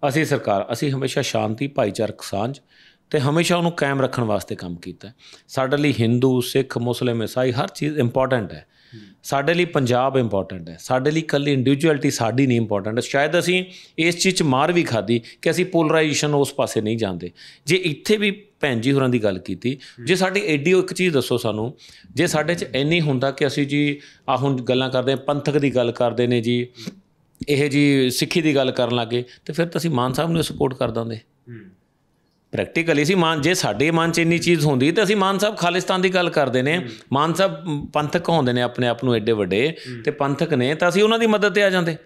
ਅਸੀਂ ਸਰਕਾਰ ਅਸੀਂ ਹਮੇਸ਼ਾ ਸ਼ਾਂਤੀ ਭਾਈਚਾਰਕ ਸਾਂਝ ਤੇ ਹਮੇਸ਼ਾ ਉਹਨੂੰ ਕਾਇਮ ਰੱਖਣ ਵਾਸਤੇ ਕੰਮ ਕੀਤਾ ਸਾਡੇ ਲਈ ਹਿੰਦੂ ਸਿੱਖ ਮੁਸਲਮਾਨ ਇਸਾਈ ਹਰ ਚੀਜ਼ ਇੰਪੋਰਟੈਂਟ ਹੈ ਸਾਡੇ ਲਈ ਪੰਜਾਬ ਇੰਪੋਰਟੈਂਟ ਹੈ ਸਾਡੇ ਲਈ ਕੱਲੀ ਇੰਡੀਵਿਜੁਅਲਟੀ ਸਾਡੀ ਨਹੀਂ ਇੰਪੋਰਟੈਂਟ ਹੈ ਸ਼ਾਇਦ ਅਸੀਂ ਇਸ ਚੀਜ਼ 'ਚ ਮਾਰ ਵੀ ਖਾਦੀ ਕਿ ਅਸੀਂ ਪੋਲਰਾਈਜੇਸ਼ਨ ਉਸ ਪਾਸੇ ਨਹੀਂ ਜਾਂਦੇ ਜੇ ਇੱਥੇ ਵੀ ਭੈਣ ਜੀ ਹੋਰਾਂ ਦੀ ਗੱਲ ਕੀਤੀ ਜੇ ਸਾਡੇ ਐਡੀ ਇੱਕ ਚੀਜ਼ ਦੱਸੋ ਸਾਨੂੰ ਜੇ ਸਾਡੇ 'ਚ ਐਨੀ ਹੁੰਦਾ ਕਿ ਅਸੀਂ ਜੀ ਆ ਹੁਣ ਗੱਲਾਂ ਕਰਦੇ ਪੰਥਕ ਦੀ ਗੱਲ ਕਰਦੇ ਨੇ ਜੀ ਇਹ ਜੀ ਸਿੱਖੀ ਦੀ ਗੱਲ ਕਰਨ ਲੱਗੇ ਤੇ ਫਿਰ ਤਾਂ ਅਸੀਂ ਮਾਨ ਸਾਹਿਬ ਨੂੰ ਸਪੋਰਟ ਕਰ ਦਾਂਦੇ ਪ੍ਰੈਕਟੀਕਲੀ ਸੀ ਮਾਨ ਜੇ ਸਾਡੇ ਮਨ 'ਚ ਇੰਨੀ ਚੀਜ਼ ਹੁੰਦੀ ਤੇ ਅਸੀਂ ਮਾਨ ਸਾਹਿਬ ਖਾਲਿਸਤਾਨ ਦੀ ਗੱਲ ਕਰਦੇ ਨੇ ਮਾਨ ਸਾਹਿਬ ਪੰਥਕ ਹੁੰਦੇ ਨੇ ਆਪਣੇ ਆਪ ਨੂੰ ਐਡੇ ਵੱਡੇ ਤੇ ਪੰਥਕ ਨੇ ਤਾਂ ਅਸੀਂ ਉਹਨਾਂ ਦੀ ਮਦਦ ਤੇ ਆ ਜਾਂਦੇ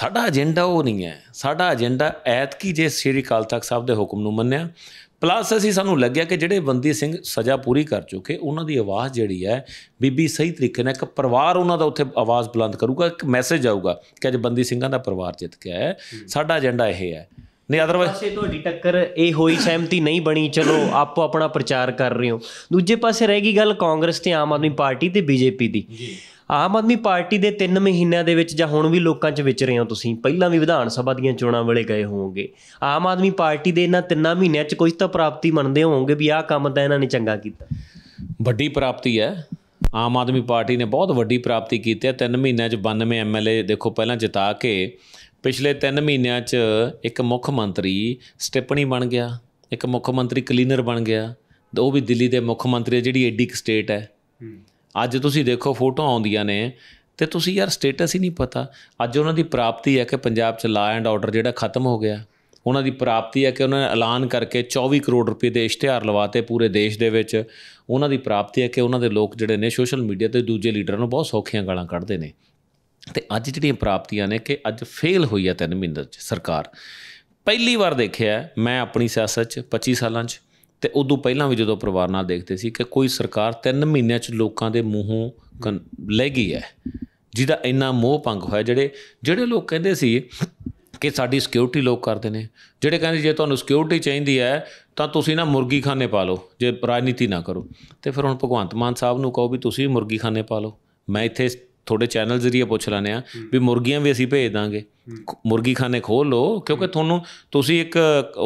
ਸਾਡਾ ਏਜੰਡਾ ਉਹ ਨਹੀਂ ਹੈ ਸਾਡਾ ਏਜੰਡਾ ਐਤ ਕੀ ਜੇ ਸ੍ਰੀ ਕਾਲ ਤਖਤ ਸਾਹਿਬ ਦੇ ਹੁਕਮ ਨੂੰ ਮੰਨਿਆ ਪਲੱਸ ਅਸੀਂ ਸਾਨੂੰ ਲੱਗਿਆ ਕਿ ਜਿਹੜੇ ਬੰਦੀ ਸਿੰਘ ਸਜ਼ਾ ਪੂਰੀ ਕਰ ਚੁੱਕੇ ਉਹਨਾਂ ਦੀ ਆਵਾਜ਼ ਜਿਹੜੀ ਹੈ ਬੀਬੀ ਸਹੀ ਤਰੀਕੇ ਨਾਲ ਇੱਕ ਪਰਿਵਾਰ ਉਹਨਾਂ ਦਾ ਉੱਥੇ ਆਵਾਜ਼ ਬੁਲੰਦ ਕਰੂਗਾ ਇੱਕ ਮੈਸੇਜ ਆਊਗਾ ਕਿ ਅੱਜ ਬੰਦੀ ਸਿੰਘਾਂ ਦਾ ਪਰਿਵਾਰ ਜਿੱਤ ਗਿਆ ਹੈ ਸਾਡਾ ਏਜੰਡਾ ਇਹ ਹੈ ਨਹੀਂ ਅਦਰਵਾਇਜ਼ ਪਾਸੇ ਤੁਹਾਡੀ ਟੱਕਰ ਇਹ ਹੋਈ ਸਹਿਮਤੀ ਨਹੀਂ ਬਣੀ ਚਲੋ ਆਪੋ ਆਪਣਾ ਪ੍ਰਚਾਰ ਕਰ ਰਹੇ ਹੋ ਦੂਜੇ ਪਾਸੇ ਰਹਿ ਗਈ ਗੱਲ ਕਾਂਗਰਸ ਤੇ ਆਮ ਆਦਮੀ ਪਾਰਟੀ ਤੇ ਬੀਜੇਪੀ ਦੀ ਜੀ ਆਮ ਆਦਮੀ ਪਾਰਟੀ ਦੇ 3 ਮਹੀਨਿਆਂ ਦੇ ਵਿੱਚ ਜਾਂ ਹੁਣ ਵੀ ਲੋਕਾਂ 'ਚ ਵਿਚ ਰਹੇ ਹੋ ਤੁਸੀਂ ਪਹਿਲਾਂ ਵੀ ਵਿਧਾਨ ਸਭਾ ਦੀਆਂ ਚੋਣਾਂ ਵੇਲੇ ਗਏ ਹੋਵੋਗੇ ਆਮ ਆਦਮੀ ਪਾਰਟੀ ਦੇ ਇਹਨਾਂ 3 ਮਹੀਨਿਆਂ 'ਚ ਕੁਝ ਤਾਂ ਪ੍ਰਾਪਤੀ ਮੰਨਦੇ ਹੋਵੋਗੇ ਵੀ ਆਹ ਕੰਮ ਤਾਂ ਇਹਨਾਂ ਨੇ ਚੰਗਾ ਕੀਤਾ ਵੱਡੀ ਪ੍ਰਾਪਤੀ ਹੈ ਆਮ ਆਦਮੀ ਪਾਰਟੀ ਨੇ ਬਹੁਤ ਵੱਡੀ ਪ੍ਰਾਪਤੀ ਕੀਤੀ ਹੈ 3 ਮਹੀਨਿਆਂ 'ਚ 92 ਐਮਐਲਏ ਦੇਖੋ ਪਹਿਲਾਂ ਜਿਤਾ ਕੇ ਪਿਛਲੇ 3 ਮਹੀਨਿਆਂ 'ਚ ਇੱਕ ਮੁੱਖ ਮੰਤਰੀ ਸਟੇਪਣੀ ਬਣ ਗਿਆ ਇੱਕ ਮੁੱਖ ਮੰਤਰੀ ਕਲੀਨਰ ਬਣ ਗਿਆ ਉਹ ਵੀ ਦਿੱਲੀ ਦੇ ਮੁੱਖ ਮੰਤਰੀ ਜਿਹੜੀ ਐਡੀ ਇੱਕ ਸਟੇਟ ਹੈ ਅੱਜ ਤੁਸੀਂ ਦੇਖੋ ਫੋਟੋ ਆਉਂਦੀਆਂ ਨੇ ਤੇ ਤੁਸੀਂ ਯਾਰ ਸਟੇਟਸ ਹੀ ਨਹੀਂ ਪਤਾ ਅੱਜ ਉਹਨਾਂ ਦੀ ਪ੍ਰਾਪਤੀ ਹੈ ਕਿ ਪੰਜਾਬ 'ਚ ਲਾ ਐਂਡ ਆਰਡਰ ਜਿਹੜਾ ਖਤਮ ਹੋ ਗਿਆ ਉਹਨਾਂ ਦੀ ਪ੍ਰਾਪਤੀ ਹੈ ਕਿ ਉਹਨਾਂ ਨੇ ਐਲਾਨ ਕਰਕੇ 24 ਕਰੋੜ ਰੁਪਏ ਦੇ ਇਸ਼ਤਿਹਾਰ ਲਵਾਤੇ ਪੂਰੇ ਦੇਸ਼ ਦੇ ਵਿੱਚ ਉਹਨਾਂ ਦੀ ਪ੍ਰਾਪਤੀ ਹੈ ਕਿ ਉਹਨਾਂ ਦੇ ਲੋਕ ਜਿਹੜੇ ਨੇ ਸੋਸ਼ਲ ਮੀਡੀਆ ਤੇ ਦੂਜੇ ਲੀਡਰਾਂ ਨੂੰ ਬਹੁਤ ਸੌਖੀਆਂ ਗਾਲਾਂ ਕੱਢਦੇ ਨੇ ਤੇ ਅੱਜ ਜਿਹੜੀਆਂ ਪ੍ਰਾਪਤੀਆਂ ਨੇ ਕਿ ਅੱਜ ਫੇਲ ਹੋਈ ਹੈ ਤਿੰਨ ਮਹੀਨੇ ਚ ਸਰਕਾਰ ਪਹਿਲੀ ਵਾਰ ਦੇਖਿਆ ਮੈਂ ਆਪਣੀ ਸਿਆਸਤ ਚ 25 ਸਾਲਾਂ ਚ ਤੇ ਉਦੋਂ ਪਹਿਲਾਂ ਵੀ ਜਦੋਂ ਪਰਿਵਾਰ ਨਾਲ ਦੇਖਦੇ ਸੀ ਕਿ ਕੋਈ ਸਰਕਾਰ 3 ਮਹੀਨਿਆਂ ਚ ਲੋਕਾਂ ਦੇ ਮੂੰਹੋਂ ਲੈ ਗਈ ਹੈ ਜਿਹਦਾ ਇੰਨਾ ਮੋਹ ਪੰਗ ਹੋਇਆ ਜਿਹੜੇ ਜਿਹੜੇ ਲੋਕ ਕਹਿੰਦੇ ਸੀ ਕਿ ਸਾਡੀ ਸਿਕਿਉਰਿਟੀ ਲੋਕ ਕਰਦੇ ਨੇ ਜਿਹੜੇ ਕਹਿੰਦੇ ਜੇ ਤੁਹਾਨੂੰ ਸਿਕਿਉਰਿਟੀ ਚਾਹੀਦੀ ਹੈ ਤਾਂ ਤੁਸੀਂ ਨਾ ਮੁਰਗੀ ਖਾਨੇ ਪਾ ਲਓ ਜੇ ਰਾਜਨੀਤੀ ਨਾ ਕਰੋ ਤੇ ਫਿਰ ਹੁਣ ਭਗਵੰਤ ਮਾਨ ਸਾਹਿਬ ਨੂੰ ਕਹੋ ਵੀ ਤੁਸੀਂ ਮੁਰਗੀ ਖਾਨੇ ਪਾ ਲਓ ਮੈਂ ਇੱਥੇ ਤੁਹਾਡੇ ਚੈਨਲ ਜ਼ਰੀਏ ਪੁੱਛ ਲੈਣੇ ਆ ਵੀ ਮੁਰਗੀਆਂ ਵੀ ਅਸੀਂ ਭੇਜ ਦਾਂਗੇ ਮੁਰਗੀ ਖਾਨੇ ਖੋਲ ਲੋ ਕਿਉਂਕਿ ਤੁਹਾਨੂੰ ਤੁਸੀਂ ਇੱਕ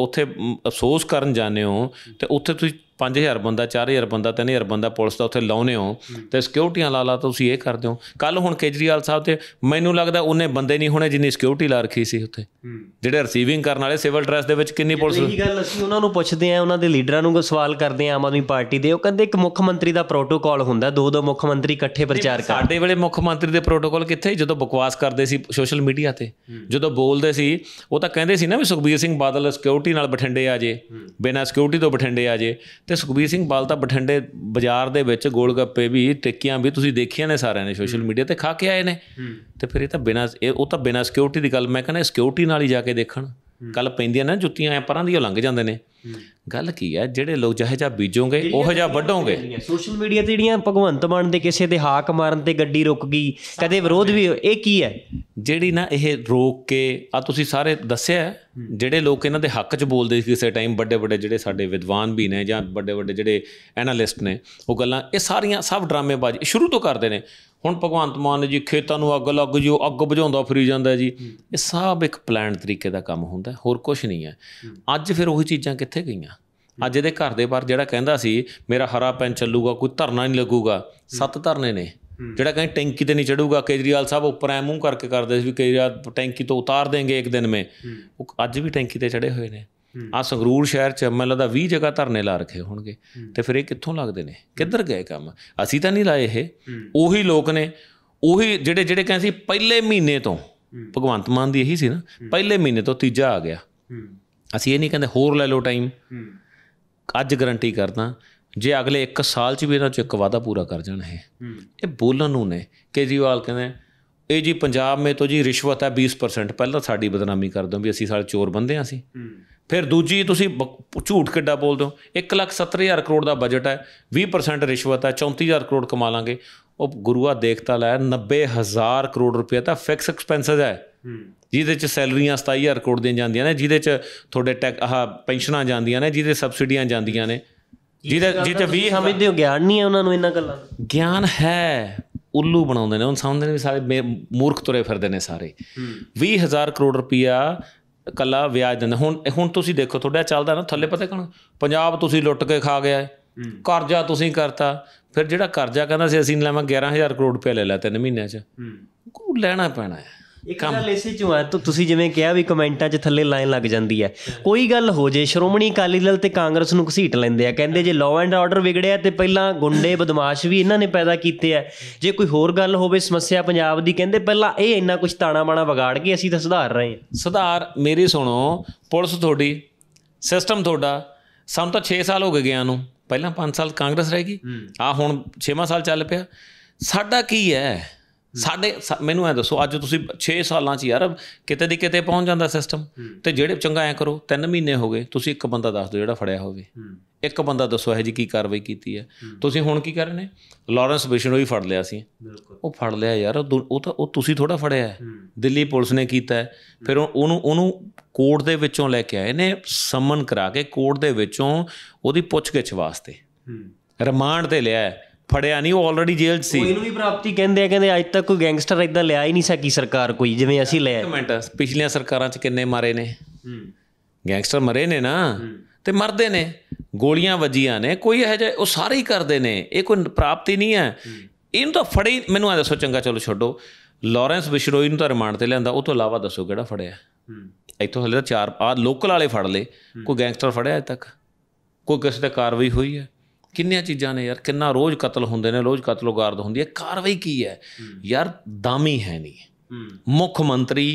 ਉੱਥੇ ਅਫਸੋਸ ਕਰਨ ਜਾਂਦੇ ਹੋ ਤੇ ਉੱਥੇ ਤੁਸੀਂ 5000 ਬੰਦਾ 4000 ਬੰਦਾ 3000 ਬੰਦਾ ਪੁਲਿਸ ਦਾ ਉੱਥੇ ਲਾਉਨੇ ਹੋ ਤੇ ਸਿਕਿਉਰਟੀਆਂ ਲਾ ਲਾ ਤੁਸੀਂ ਇਹ ਕਰਦੇ ਹੋ ਕੱਲ ਹੁਣ ਕੇਜਰੀਵਾਲ ਸਾਹਿਬ ਤੇ ਮੈਨੂੰ ਲੱਗਦਾ ਉਹਨੇ ਬੰਦੇ ਨਹੀਂ ਹੋਣੇ ਜਿੰਨੀ ਸਿਕਿਉਰਟੀ ਲਾ ਰੱਖੀ ਸੀ ਉੱਥੇ ਜਿਹੜੇ ਰਿਸੀਵਿੰਗ ਕਰਨ ਵਾਲੇ ਸਿਵਲ ਡਰੈਸ ਦੇ ਵਿੱਚ ਕਿੰਨੀ ਪੁਲਿਸ ਇਹ ਗੱਲ ਅਸੀਂ ਉਹਨਾਂ ਨੂੰ ਪੁੱਛਦੇ ਆ ਉਹਨਾਂ ਦੇ ਲੀਡਰਾਂ ਨੂੰ ਕੋ ਸਵਾਲ ਕਰਦੇ ਆ ਆਮ ਆਦਮੀ ਪਾਰਟੀ ਦੇ ਉਹ ਕਹਿੰਦੇ ਇੱਕ ਮੁੱਖ ਮੰਤਰੀ ਦਾ ਪ੍ਰੋਟੋਕਾਲ ਹੁੰਦਾ ਦੋ ਦੋ ਮੁੱਖ ਮੰਤਰੀ ਇਕੱਠੇ ਪ੍ਰਚਾਰ ਕਰ ਸਾਡੇ ਵੇਲੇ ਮੁੱਖ ਮੰਤਰੀ ਦੇ ਪ੍ਰੋਟੋਕਾਲ ਕਿੱਥੇ ਜਦੋਂ ਬਕਵਾਸ ਕਰਦੇ ਸੀ ਸੋਸ਼ਲ ਮੀਡੀਆ ਤੇ ਜਦੋਂ ਬੋਲਦੇ ਸੀ ਉਹ ਤਾਂ ਕਹਿੰਦੇ ਸੀ ਨਾ ਵੀ ਸੁਖਬੀਰ ਸਿੰਘ ਬਾਦਲ ਸਿਕਿਉਰਟੀ ਨਾਲ ਬਠਿੰਡੇ ਆ ਜੇ ਬਿਨਾਂ ਸਿਕਿਉਰਟੀ ਤੋਂ ਬਠਿੰਡੇ ਆ ਜੇ ਤੇ ਸੁਖਬੀਰ ਸਿੰਘ ਬਾਲ ਤਾਂ ਬਠਿੰਡੇ ਬਾਜ਼ਾਰ ਦੇ ਵਿੱਚ ਗੋਲ ਗੱਪੇ ਵੀ ਟਿੱਕੀਆਂ ਵੀ ਤੁਸੀਂ ਦੇਖੀਆਂ ਨੇ ਸਾਰਿਆਂ ਨੇ ਸੋਸ਼ਲ ਮੀਡੀਆ ਤੇ ਖਾ ਕੇ ਆਏ ਨੇ ਤੇ ਫਿਰ ਇਹ ਤਾਂ ਬਿਨਾ ਇਹ ਉਹ ਤਾਂ ਬਿਨਾ ਸਿਕਿਉਰਿਟੀ ਦੀ ਗੱਲ ਮੈਂ ਕਹਿੰਦਾ ਸਿਕਿਉਰਿਟੀ ਨਾਲ ਹੀ ਜਾ ਕੇ ਦੇਖਣ ਕੱਲ ਪੈਂਦੀਆਂ ਨੇ ਜੁੱਤੀਆਂ ਐ ਪਰਾਂ ਦੀ ਉਹ ਲੰਘ ਜਾਂਦੇ ਨੇ ਗੱਲ ਕੀ ਹੈ ਜਿਹੜੇ ਲੋਕ ਜਹੇ ਜਾ ਬੀਜੋਗੇ ਉਹ ਜਾ ਵੱਢੋਗੇ ਸੋਸ਼ਲ ਮੀਡੀਆ ਤੇ ਜਿਹੜੀਆਂ ਭਗਵੰਤ ਮਾਨ ਦੇ ਕਿਸੇ ਦੇ ਹਾਕ ਮਾਰਨ ਤੇ ਗੱਡੀ ਰੁਕ ਗਈ ਕਦੇ ਵਿਰੋਧ ਵੀ ਇਹ ਕੀ ਹੈ ਜਿਹੜੀ ਨਾ ਇਹ ਰੋਕ ਕੇ ਆ ਤੁਸੀਂ ਸਾਰੇ ਦੱਸਿਆ ਜਿਹੜੇ ਲੋਕ ਇਹਨਾਂ ਦੇ ਹੱਕ 'ਚ ਬੋਲਦੇ ਸੀ ਕਿਸੇ ਟਾਈਮ ਵੱਡੇ ਵੱਡੇ ਜਿਹੜੇ ਸਾਡੇ ਵਿਦਵਾਨ ਵੀ ਨੇ ਜਾਂ ਵੱਡੇ ਵੱਡੇ ਜਿਹੜੇ ਐਨਾਲਿਸਟ ਨੇ ਉਹ ਗੱਲਾਂ ਇਹ ਸਾਰੀਆਂ ਸਭ ਡਰਾਮੇਬਾਜ਼ੀ ਸ਼ੁਰੂ ਤੋਂ ਕਰਦੇ ਨੇ ਹੁਣ ਭਗਵੰਤ ਮਾਨ ਜੀ ਖੇਤਾਂ ਨੂੰ ਅੱਗ ਲੱਗ ਜੋ ਅੱਗ ਬੁਝਾਉਂਦਾ ਫਰੀ ਜਾਂਦਾ ਜੀ ਇਹ ਸਭ ਇੱਕ ਪਲਾਨ ਤਰੀਕੇ ਦਾ ਕੰਮ ਹੁੰਦਾ ਹੋਰ ਕੁਝ ਨਹੀਂ ਹੈ ਅੱਜ ਫਿਰ ਉਹੀ ਚੀਜ਼ਾਂ ਕਿੱਥੇ ਕਿੱਥੇ ਗਈਆਂ ਅੱਜ ਇਹਦੇ ਘਰ ਦੇ ਬਾਹਰ ਜਿਹੜਾ ਕਹਿੰਦਾ ਸੀ ਮੇਰਾ ਹਰਾ ਪੈਨ ਚੱਲੂਗਾ ਕੋਈ ਧਰਨਾ ਨਹੀਂ ਲੱਗੂਗਾ ਸੱਤ ਧਰਨੇ ਨੇ ਜਿਹੜਾ ਕਹਿੰਦਾ ਟੈਂਕੀ ਤੇ ਨਹੀਂ ਚੜੂਗਾ ਕੇਜਰੀਵਾਲ ਸਾਹਿਬ ਉੱਪਰ ਐ ਮੂੰਹ ਕਰਕੇ ਕਰਦੇ ਸੀ ਵੀ ਕੇਜਰੀਵਾਲ ਟੈਂਕੀ ਤੋਂ ਉਤਾਰ ਦੇਣਗੇ ਇੱਕ ਦਿਨ ਮੇ ਉਹ ਅੱਜ ਵੀ ਟੈਂਕੀ ਤੇ ਚੜੇ ਹੋਏ ਨੇ ਆ ਸੰਗਰੂਰ ਸ਼ਹਿਰ ਚ ਐਮਐਲਏ ਦਾ 20 ਜਗ੍ਹਾ ਧਰਨੇ ਲਾ ਰੱਖੇ ਹੋਣਗੇ ਤੇ ਫਿਰ ਇਹ ਕਿੱਥੋਂ ਲੱਗਦੇ ਨੇ ਕਿੱਧਰ ਗਏ ਕੰਮ ਅਸੀਂ ਤਾਂ ਨਹੀਂ ਲਾਏ ਇਹ ਉਹੀ ਲੋਕ ਨੇ ਉਹੀ ਜਿਹੜੇ ਜਿਹੜੇ ਕਹਿੰਦੇ ਸੀ ਪਹਿਲੇ ਮਹੀਨੇ ਤੋਂ ਭਗਵੰਤ ਮਾਨ ਦੀ ਇਹੀ ਸੀ ਨਾ ਪਹਿਲੇ ਮਹੀਨੇ ਤੋਂ ਤੀਜਾ ਆ ਗਿਆ ਅਸੀਂ ਇਹ ਨਹੀਂ ਕਹਿੰਦੇ ਹੋਰ ਲੈ ਲਓ ਟਾਈਮ ਅੱਜ ਗਾਰੰਟੀ ਕਰਦਾ ਜੇ ਅਗਲੇ 1 ਸਾਲ ਚ ਵੀ ਇਹਨਾਂ ਚ ਇੱਕ ਵਾਦਾ ਪੂਰਾ ਕਰ ਜਾਣਾ ਹੈ ਇਹ ਬੋਲਣ ਨੂੰ ਨੇ ਕੇਜੀਵਾਲ ਕਹਿੰਦੇ ਇਹ ਜੀ ਪੰਜਾਬ ਮੇ ਤੋਂ ਜੀ ਰਿਸ਼ਵਤ ਹੈ 20% ਪਹਿਲਾਂ ਸਾਡੀ ਬਦਨਾਮੀ ਕਰ ਦੋ ਵੀ ਅਸੀਂ ਸਾਲ ਚੋਰ ਬੰਦੇ ਆ ਸੀ ਫਿਰ ਦੂਜੀ ਤੁਸੀਂ ਝੂਠ ਕਿੱਡਾ ਬੋਲਦੇ ਹੋ 170000 ਕਰੋੜ ਦਾ ਬਜਟ ਹੈ 20% ਰਿਸ਼ਵਤ ਹੈ 34000 ਕਰੋੜ ਕਮਾ ਲਾਂਗੇ ਉਹ ਗੁਰੂਆ ਦੇਖਤਾ ਲੈ 90000 ਕਰੋੜ ਰੁਪਏ ਤਾਂ ਫਿਕਸ ਐਕਸਪੈਂਸਸ ਹੈ ਜਿਹਦੇ ਚ ਸੈਲਰੀਆਂ 27000 ਕਰੋੜ ਦੀਆਂ ਜਾਂਦੀਆਂ ਨੇ ਜਿਹਦੇ ਚ ਤੁਹਾਡੇ ਟੈਕ ਆਹ ਪੈਨਸ਼ਨਾਂ ਜਾਂਦੀਆਂ ਨੇ ਜਿਹਦੇ ਸਬਸਿਡੀਆਂ ਜਾਂਦੀਆਂ ਨੇ ਜਿਹਦੇ ਜਿਹਦੇ 20 ਸਮਝਦੇ ਹੋ ਗਿਆਨ ਨਹੀਂ ਹੈ ਉਹਨਾਂ ਨੂੰ ਇਹਨਾਂ ਗੱਲਾਂ ਗਿਆਨ ਹੈ ਉੱਲੂ ਬਣਾਉਂਦੇ ਨੇ ਉਹਨਾਂ ਸਮਝਦੇ ਨੇ ਵੀ ਸਾਰੇ ਮੂਰਖ ਤੁਰੇ ਫਿਰਦੇ ਨੇ ਸਾਰੇ 20000 ਕਰੋੜ ਰੁਪਇਆ ਕੱਲਾ ਵਿਆਜ ਦਿੰਦਾ ਹੁਣ ਹੁਣ ਤੁਸੀਂ ਦੇਖੋ ਤੁਹਾਡਾ ਚੱਲਦਾ ਨਾ ਥੱਲੇ ਪਤਾ ਕਣ ਪੰਜਾਬ ਤੁਸੀਂ ਲੁੱਟ ਕੇ ਖਾ ਗਿਆ ਕਰਜ਼ਾ ਤੁਸੀਂ ਕਰਤਾ ਫਿਰ ਜਿਹੜਾ ਕਰਜ਼ਾ ਕਹਿੰਦਾ ਸੀ ਅਸੀਂ ਲੈਵਾਂ 11000 ਕਰੋੜ ਰੁਪਏ ਲੈ ਲਿਆ ਤਿੰਨ ਮਹੀਨਿਆਂ 'ਚ ਲੈਣਾ ਪੈਣਾ ਹੈ ਇੱਕ ਗੱਲ ਐਸੀ ਚੋਂ ਆ ਤਾਂ ਤੁਸੀਂ ਜਿਵੇਂ ਕਿਹਾ ਵੀ ਕਮੈਂਟਾਂ 'ਚ ਥੱਲੇ ਲਾਈਨ ਲੱਗ ਜਾਂਦੀ ਹੈ ਕੋਈ ਗੱਲ ਹੋ ਜੇ ਸ਼੍ਰੋਮਣੀ ਅਕਾਲੀ ਦਲ ਤੇ ਕਾਂਗਰਸ ਨੂੰ ਘਸੀਟ ਲੈਂਦੇ ਆ ਕਹਿੰਦੇ ਜੇ ਲਾਅ ਐਂਡ ਆਰਡਰ ਵਿਗੜਿਆ ਤੇ ਪਹਿਲਾਂ ਗੁੰਡੇ ਬਦਮਾਸ਼ ਵੀ ਇਹਨਾਂ ਨੇ ਪੈਦਾ ਕੀਤੇ ਆ ਜੇ ਕੋਈ ਹੋਰ ਗੱਲ ਹੋਵੇ ਸਮੱਸਿਆ ਪੰਜਾਬ ਦੀ ਕਹਿੰਦੇ ਪਹਿਲਾਂ ਇਹ ਇੰਨਾ ਕੁਝ ਤਾਣਾ ਬਾਣਾ ਵਿਗਾੜ ਕੇ ਅਸੀਂ ਤਾਂ ਸੁਧਾਰ ਰਹੇ ਹਾਂ ਸੁਧਾਰ ਮੇਰੀ ਸੁਣੋ ਪੁਲਿਸ ਤੁਹਾਡੀ ਸਿਸਟਮ ਤੁਹਾਡਾ ਸਾਨੂੰ ਤਾਂ 6 ਸਾਲ ਹੋ ਗਏ ਗਿਆ ਨੂੰ ਪਹਿਲਾਂ 5 ਸਾਲ ਕਾਂਗਰਸ ਰਹਿ ਗਈ ਆ ਹੁਣ 6ਵਾਂ ਸਾਲ ਚੱਲ ਪਿਆ ਸਾਡਾ ਕੀ ਹੈ ਸਾਡੇ ਮੈਨੂੰ ਐ ਦੱਸੋ ਅੱਜ ਤੁਸੀਂ 6 ਸਾਲਾਂ ਚ ਯਾਰ ਕਿਤੇ ਦੀ ਕਿਤੇ ਪਹੁੰਚ ਜਾਂਦਾ ਸਿਸਟਮ ਤੇ ਜਿਹੜੇ ਚੰਗਾ ਐ ਕਰੋ 3 ਮਹੀਨੇ ਹੋ ਗਏ ਤੁਸੀਂ ਇੱਕ ਬੰਦਾ ਦੱਸ ਦਿਓ ਜਿਹੜਾ ਫੜਿਆ ਹੋਵੇ ਇੱਕ ਬੰਦਾ ਦੱਸੋ ਇਹ ਜੀ ਕੀ ਕਾਰਵਾਈ ਕੀਤੀ ਹੈ ਤੁਸੀਂ ਹੁਣ ਕੀ ਕਰ ਰਹੇ ਨੇ ਲਾਰੈਂਸ ਬਿਸ਼ਨੋਈ ਫੜ ਲਿਆ ਸੀ ਉਹ ਫੜ ਲਿਆ ਯਾਰ ਉਹ ਤਾਂ ਉਹ ਤੁਸੀਂ ਥੋੜਾ ਫੜਿਆ ਹੈ ਦਿੱਲੀ ਪੁਲਿਸ ਨੇ ਕੀਤਾ ਫਿਰ ਉਹਨੂੰ ਉਹਨੂੰ ਕੋਰਟ ਦੇ ਵਿੱਚੋਂ ਲੈ ਕੇ ਆਏ ਨੇ ਸਮਨ ਕਰਾ ਕੇ ਕੋਰਟ ਦੇ ਵਿੱਚੋਂ ਉਹਦੀ ਪੁੱਛਗਿੱਛ ਵਾਸਤੇ ਰਿਮਾਂਡ ਤੇ ਲਿਆ ਹੈ ਫੜਿਆ ਨਹੀਂ ਉਹ ਆਲਰੇਡੀ ਜੇਲ੍ਹ 'ਚ ਸੀ ਕੋਈ ਨੂੰ ਵੀ ਪ੍ਰਾਪਤੀ ਕਹਿੰਦੇ ਆ ਕਹਿੰਦੇ ਅੱਜ ਤੱਕ ਕੋਈ ਗੈਂਗਸਟਰ ਇਦਾਂ ਲਿਆ ਹੀ ਨਹੀਂ ਸਕੀ ਸਰਕਾਰ ਕੋਈ ਜਿਵੇਂ ਅਸੀਂ ਲਿਆ ਇੱਕ ਮਿੰਟ ਪਿਛਲੀਆਂ ਸਰਕਾਰਾਂ 'ਚ ਕਿੰਨੇ ਮਾਰੇ ਨੇ ਹੂੰ ਗੈਂਗਸਟਰ ਮਰੇ ਨੇ ਨਾ ਤੇ ਮਰਦੇ ਨੇ ਗੋਲੀਆਂ ਵੱਜੀਆਂ ਨੇ ਕੋਈ ਇਹ ਜੇ ਉਹ ਸਾਰੇ ਹੀ ਕਰਦੇ ਨੇ ਇਹ ਕੋਈ ਪ੍ਰਾਪਤੀ ਨਹੀਂ ਹੈ ਇਹਨੂੰ ਤਾਂ ਫੜੇ ਮੈਨੂੰ ਆ ਦੱਸੋ ਚੰਗਾ ਚਲੋ ਛੱਡੋ ਲਾਰੈਂਸ ਬਿਸ਼ਰੋਈ ਨੂੰ ਤਾਂ ਰਿਮਾਂਡ ਤੇ ਲਿਆਂਦਾ ਉਹ ਤੋਂ ਇਲਾਵਾ ਦੱਸੋ ਕਿਹੜਾ ਫੜਿਆ ਹੂੰ ਇੱਥੋਂ ਹਲੇ ਤਾਂ ਚਾਰ ਆ ਲੋਕਲ ਵਾਲੇ ਫੜ ਲੇ ਕੋਈ ਗੈਂਗਸਟਰ ਫੜਿਆ ਅਜ ਤੱਕ ਕੋਈ ਕਿਸੇ ਤੇ ਕਾਰਵਾਈ ਹੋਈ ਹੈ ਕਿੰਨੀਆਂ ਚੀਜ਼ਾਂ ਨੇ ਯਾਰ ਕਿੰਨਾ ਰੋਜ਼ ਕਤਲ ਹੁੰਦੇ ਨੇ ਰੋਜ਼ ਕਤਲੋਗਾਰਦ ਹੁੰਦੀ ਹੈ ਕਾਰਵਾਈ ਕੀ ਹੈ ਯਾਰ ਦਾਮੀ ਹੈ ਨਹੀਂ ਮੁੱਖ ਮੰਤਰੀ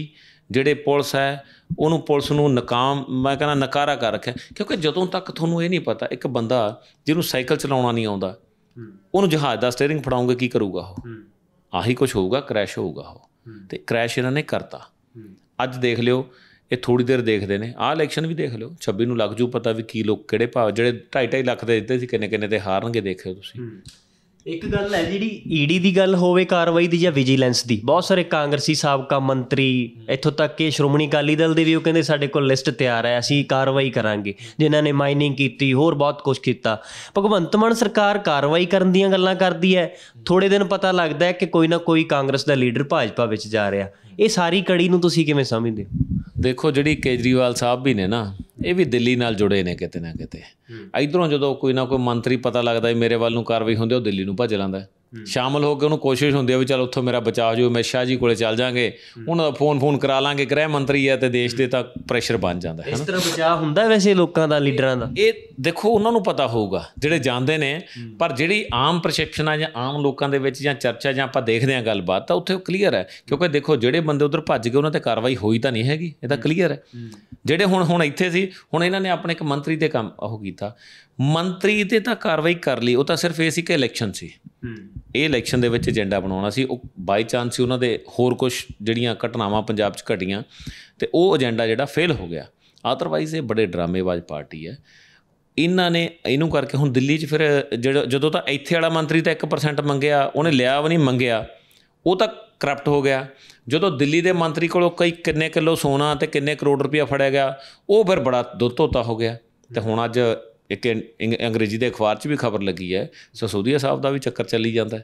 ਜਿਹੜੇ ਪੁਲਿਸ ਹੈ ਉਹਨੂੰ ਪੁਲਿਸ ਨੂੰ ਨਕਾਮ ਮੈਂ ਕਹਿੰਦਾ ਨਕਾਰਾ ਕਰ ਰੱਖਿਆ ਕਿਉਂਕਿ ਜਦੋਂ ਤੱਕ ਤੁਹਾਨੂੰ ਇਹ ਨਹੀਂ ਪਤਾ ਇੱਕ ਬੰਦਾ ਜਿਹਨੂੰ ਸਾਈਕਲ ਚਲਾਉਣਾ ਨਹੀਂ ਆਉਂਦਾ ਉਹਨੂੰ ਜਹਾਜ਼ ਦਾ ਸਟੀering ਫੜਾਉਂਗੇ ਕੀ ਕਰੂਗਾ ਉਹ ਆਹੀ ਕੁਝ ਹੋਊਗਾ ਕ੍ਰੈਸ਼ ਹੋਊਗਾ ਉਹ ਤੇ ਕ੍ਰੈਸ਼ ਇਹਨਾਂ ਨੇ ਕਰਤਾ ਅੱਜ ਦੇਖ ਲਿਓ ਇਹ ਥੋੜੀ ਦੇਰ ਦੇਖਦੇ ਨੇ ਆਹ ਇਲੈਕਸ਼ਨ ਵੀ ਦੇਖ ਲਓ 26 ਨੂੰ ਲੱਗ ਜੂ ਪਤਾ ਵੀ ਕੀ ਲੋਕ ਕਿਹੜੇ ਭਾਵ ਜਿਹੜੇ 2.5 2.5 ਲੱਖ ਦੇ ਦਿੱਤੇ ਸੀ ਕਿੰਨੇ ਕਿੰਨੇ ਤੇ ਹਾਰਨਗੇ ਦੇਖਿਓ ਤੁਸੀਂ ਇੱਕ ਗੱਲ ਹੈ ਜਿਹੜੀ ਈਡੀ ਦੀ ਗੱਲ ਹੋਵੇ ਕਾਰਵਾਈ ਦੀ ਜਾਂ ਵਿਜੀਲੈਂਸ ਦੀ ਬਹੁਤ ਸਾਰੇ ਕਾਂਗਰਸੀ ਸਾਬਕਾ ਮੰਤਰੀ ਇੱਥੋਂ ਤੱਕ ਕਿ ਸ਼੍ਰੋਮਣੀ ਅਕਾਲੀ ਦਲ ਦੇ ਵੀ ਉਹ ਕਹਿੰਦੇ ਸਾਡੇ ਕੋਲ ਲਿਸਟ ਤਿਆਰ ਹੈ ਅਸੀਂ ਕਾਰਵਾਈ ਕਰਾਂਗੇ ਜਿਨ੍ਹਾਂ ਨੇ ਮਾਈਨਿੰਗ ਕੀਤੀ ਹੋਰ ਬਹੁਤ ਕੁਝ ਕੀਤਾ ਭਗਵੰਤ ਮਾਨ ਸਰਕਾਰ ਕਾਰਵਾਈ ਕਰਨ ਦੀਆਂ ਗੱਲਾਂ ਕਰਦੀ ਹੈ ਥੋੜੇ ਦਿਨ ਪਤਾ ਲੱਗਦਾ ਹੈ ਕਿ ਕੋਈ ਨਾ ਕੋਈ ਕਾਂਗਰਸ ਦਾ ਲੀਡਰ ਭਾਜਪਾ ਵਿੱਚ ਜਾ ਰਿਹਾ ਇਹ ਸਾਰੀ ਕੜੀ ਨੂੰ ਤੁਸੀਂ ਕਿਵੇਂ ਸਮਝਦੇ ਹੋ ਦੇਖੋ ਜਿਹੜੀ ਕੇਜਰੀਵਾਲ ਸਾਹਿਬ ਵੀ ਨੇ ਨਾ ਇਹ ਵੀ ਦਿੱਲੀ ਨਾਲ ਜੁੜੇ ਨੇ ਕਿਤੇ ਨਾ ਕਿਤੇ ਇਧਰੋਂ ਜਦੋਂ ਕੋਈ ਨਾ ਕੋਈ ਮੰਤਰੀ ਪਤਾ ਲੱਗਦਾ ਮੇਰੇ ਵੱਲ ਨੂੰ ਕਾਰਵਾਈ ਹੁੰਦੀ ਉਹ ਦਿੱਲੀ ਨੂੰ ਭੱਜ ਲੈਂਦਾ ਸ਼ਾਮਲ ਹੋ ਕੇ ਉਹਨੂੰ ਕੋਸ਼ਿਸ਼ ਹੁੰਦੀ ਹੈ ਵੀ ਚਲ ਉੱਥੋਂ ਮੇਰਾ ਬਚਾਅ ਹੋ ਜਾਵੇ ਮੈਂ ਸ਼ਾਹ ਜੀ ਕੋਲੇ ਚੱਲ ਜਾਾਂਗੇ ਉਹਨਾਂ ਦਾ ਫੋਨ ਫੋਨ ਕਰਾ ਲਾਂਗੇ ਗ੍ਰਹਿ ਮੰਤਰੀ ਆ ਤੇ ਦੇਸ਼ ਦੇ ਤੱਕ ਪ੍ਰੈਸ਼ਰ ਬਣ ਜਾਂਦਾ ਹੈ ਇਸ ਤਰ੍ਹਾਂ ਬਚਾਅ ਹੁੰਦਾ ਵੈਸੇ ਲੋਕਾਂ ਦਾ ਲੀਡਰਾਂ ਦਾ ਇਹ ਦੇਖੋ ਉਹਨਾਂ ਨੂੰ ਪਤਾ ਹੋਊਗਾ ਜਿਹੜੇ ਜਾਣਦੇ ਨੇ ਪਰ ਜਿਹੜੀ ਆਮ ਪਰਸੈਪਸ਼ਨ ਆ ਜਾਂ ਆਮ ਲੋਕਾਂ ਦੇ ਵਿੱਚ ਜਾਂ ਚਰਚਾ ਜਾਂ ਆਪਾਂ ਦੇਖਦੇ ਆ ਗੱਲਬਾਤ ਤਾਂ ਉੱਥੇ ਕਲੀਅਰ ਹੈ ਕਿਉਂਕਿ ਦੇਖੋ ਜਿਹੜੇ ਬੰਦੇ ਉਧਰ ਭੱਜ ਗਏ ਉਹਨਾਂ ਤੇ ਕਾਰਵਾਈ ਹੋਈ ਤਾਂ ਨਹੀਂ ਹੈਗੀ ਇਹ ਤਾਂ ਕਲੀਅਰ ਹੈ ਜਿਹੜੇ ਹੁਣ ਹੁਣ ਇੱਥੇ ਸੀ ਹੁਣ ਇਹਨਾਂ ਨੇ ਆਪਣੇ ਇੱਕ ਮੰਤਰੀ ਤੇ ਕੰਮ ਉਹ ਕੀਤਾ ਮੰਤਰੀ ਤੇ ਤਾਂ ਕਾਰਵਾਈ ਕਰ ਲਈ ਉਹ ਤਾਂ ਸਿਰਫ ਇਹ ਸੀ ਕਿ ਇਲੈਕਸ਼ਨ ਸੀ ਇਹ ਇਲੈਕਸ਼ਨ ਦੇ ਵਿੱਚ ਏਜੰਡਾ ਬਣਾਉਣਾ ਸੀ ਉਹ ਬਾਈ ਚਾਂਸ ਸੀ ਉਹਨਾਂ ਦੇ ਹੋਰ ਕੁਝ ਜਿਹੜੀਆਂ ਘਟਨਾਵਾਂ ਪੰਜਾਬ 'ਚ ਘਟੀਆਂ ਤੇ ਉਹ ਏਜੰਡਾ ਜਿਹੜਾ ਫੇਲ ਹੋ ਗਿਆ ਆਦਰਵਾਈਜ਼ ਇਹ ਬੜੇ ਡਰਾਮੇਬਾਜ਼ ਪਾਰਟੀ ਹੈ ਇਹਨਾਂ ਨੇ ਇਹਨੂੰ ਕਰਕੇ ਹੁਣ ਦਿੱਲੀ 'ਚ ਫਿਰ ਜਦੋਂ ਤਾਂ ਇੱਥੇ ਵਾਲਾ ਮੰਤਰੀ ਤਾਂ 1% ਮੰਗਿਆ ਉਹਨੇ ਲਿਆ ਵੀ ਨਹੀਂ ਮੰਗਿਆ ਉਹ ਤਾਂ ਕਰਪਟ ਹੋ ਗਿਆ ਜਦੋਂ ਦਿੱਲੀ ਦੇ ਮੰਤਰੀ ਕੋਲੋਂ ਕਈ ਕਿੰਨੇ ਕਿਲੋ ਸੋਨਾ ਤੇ ਕਿੰਨੇ ਕਰੋੜ ਰੁਪਇਆ ਫੜਿਆ ਗਿਆ ਉਹ ਫਿਰ ਬੜਾ ਦੁੱਧੋਤਾ ਹੋ ਗਿਆ ਤੇ ਹੁਣ ਅੱਜ ਇੱਕ ਅੰਗਰੇਜ਼ੀ ਦੇ ਅਖਬਾਰ 'ਚ ਵੀ ਖਬਰ ਲੱਗੀ ਹੈ ਸਸੂਦੀਆ ਸਾਹਿਬ ਦਾ ਵੀ ਚੱਕਰ ਚੱਲੀ ਜਾਂਦਾ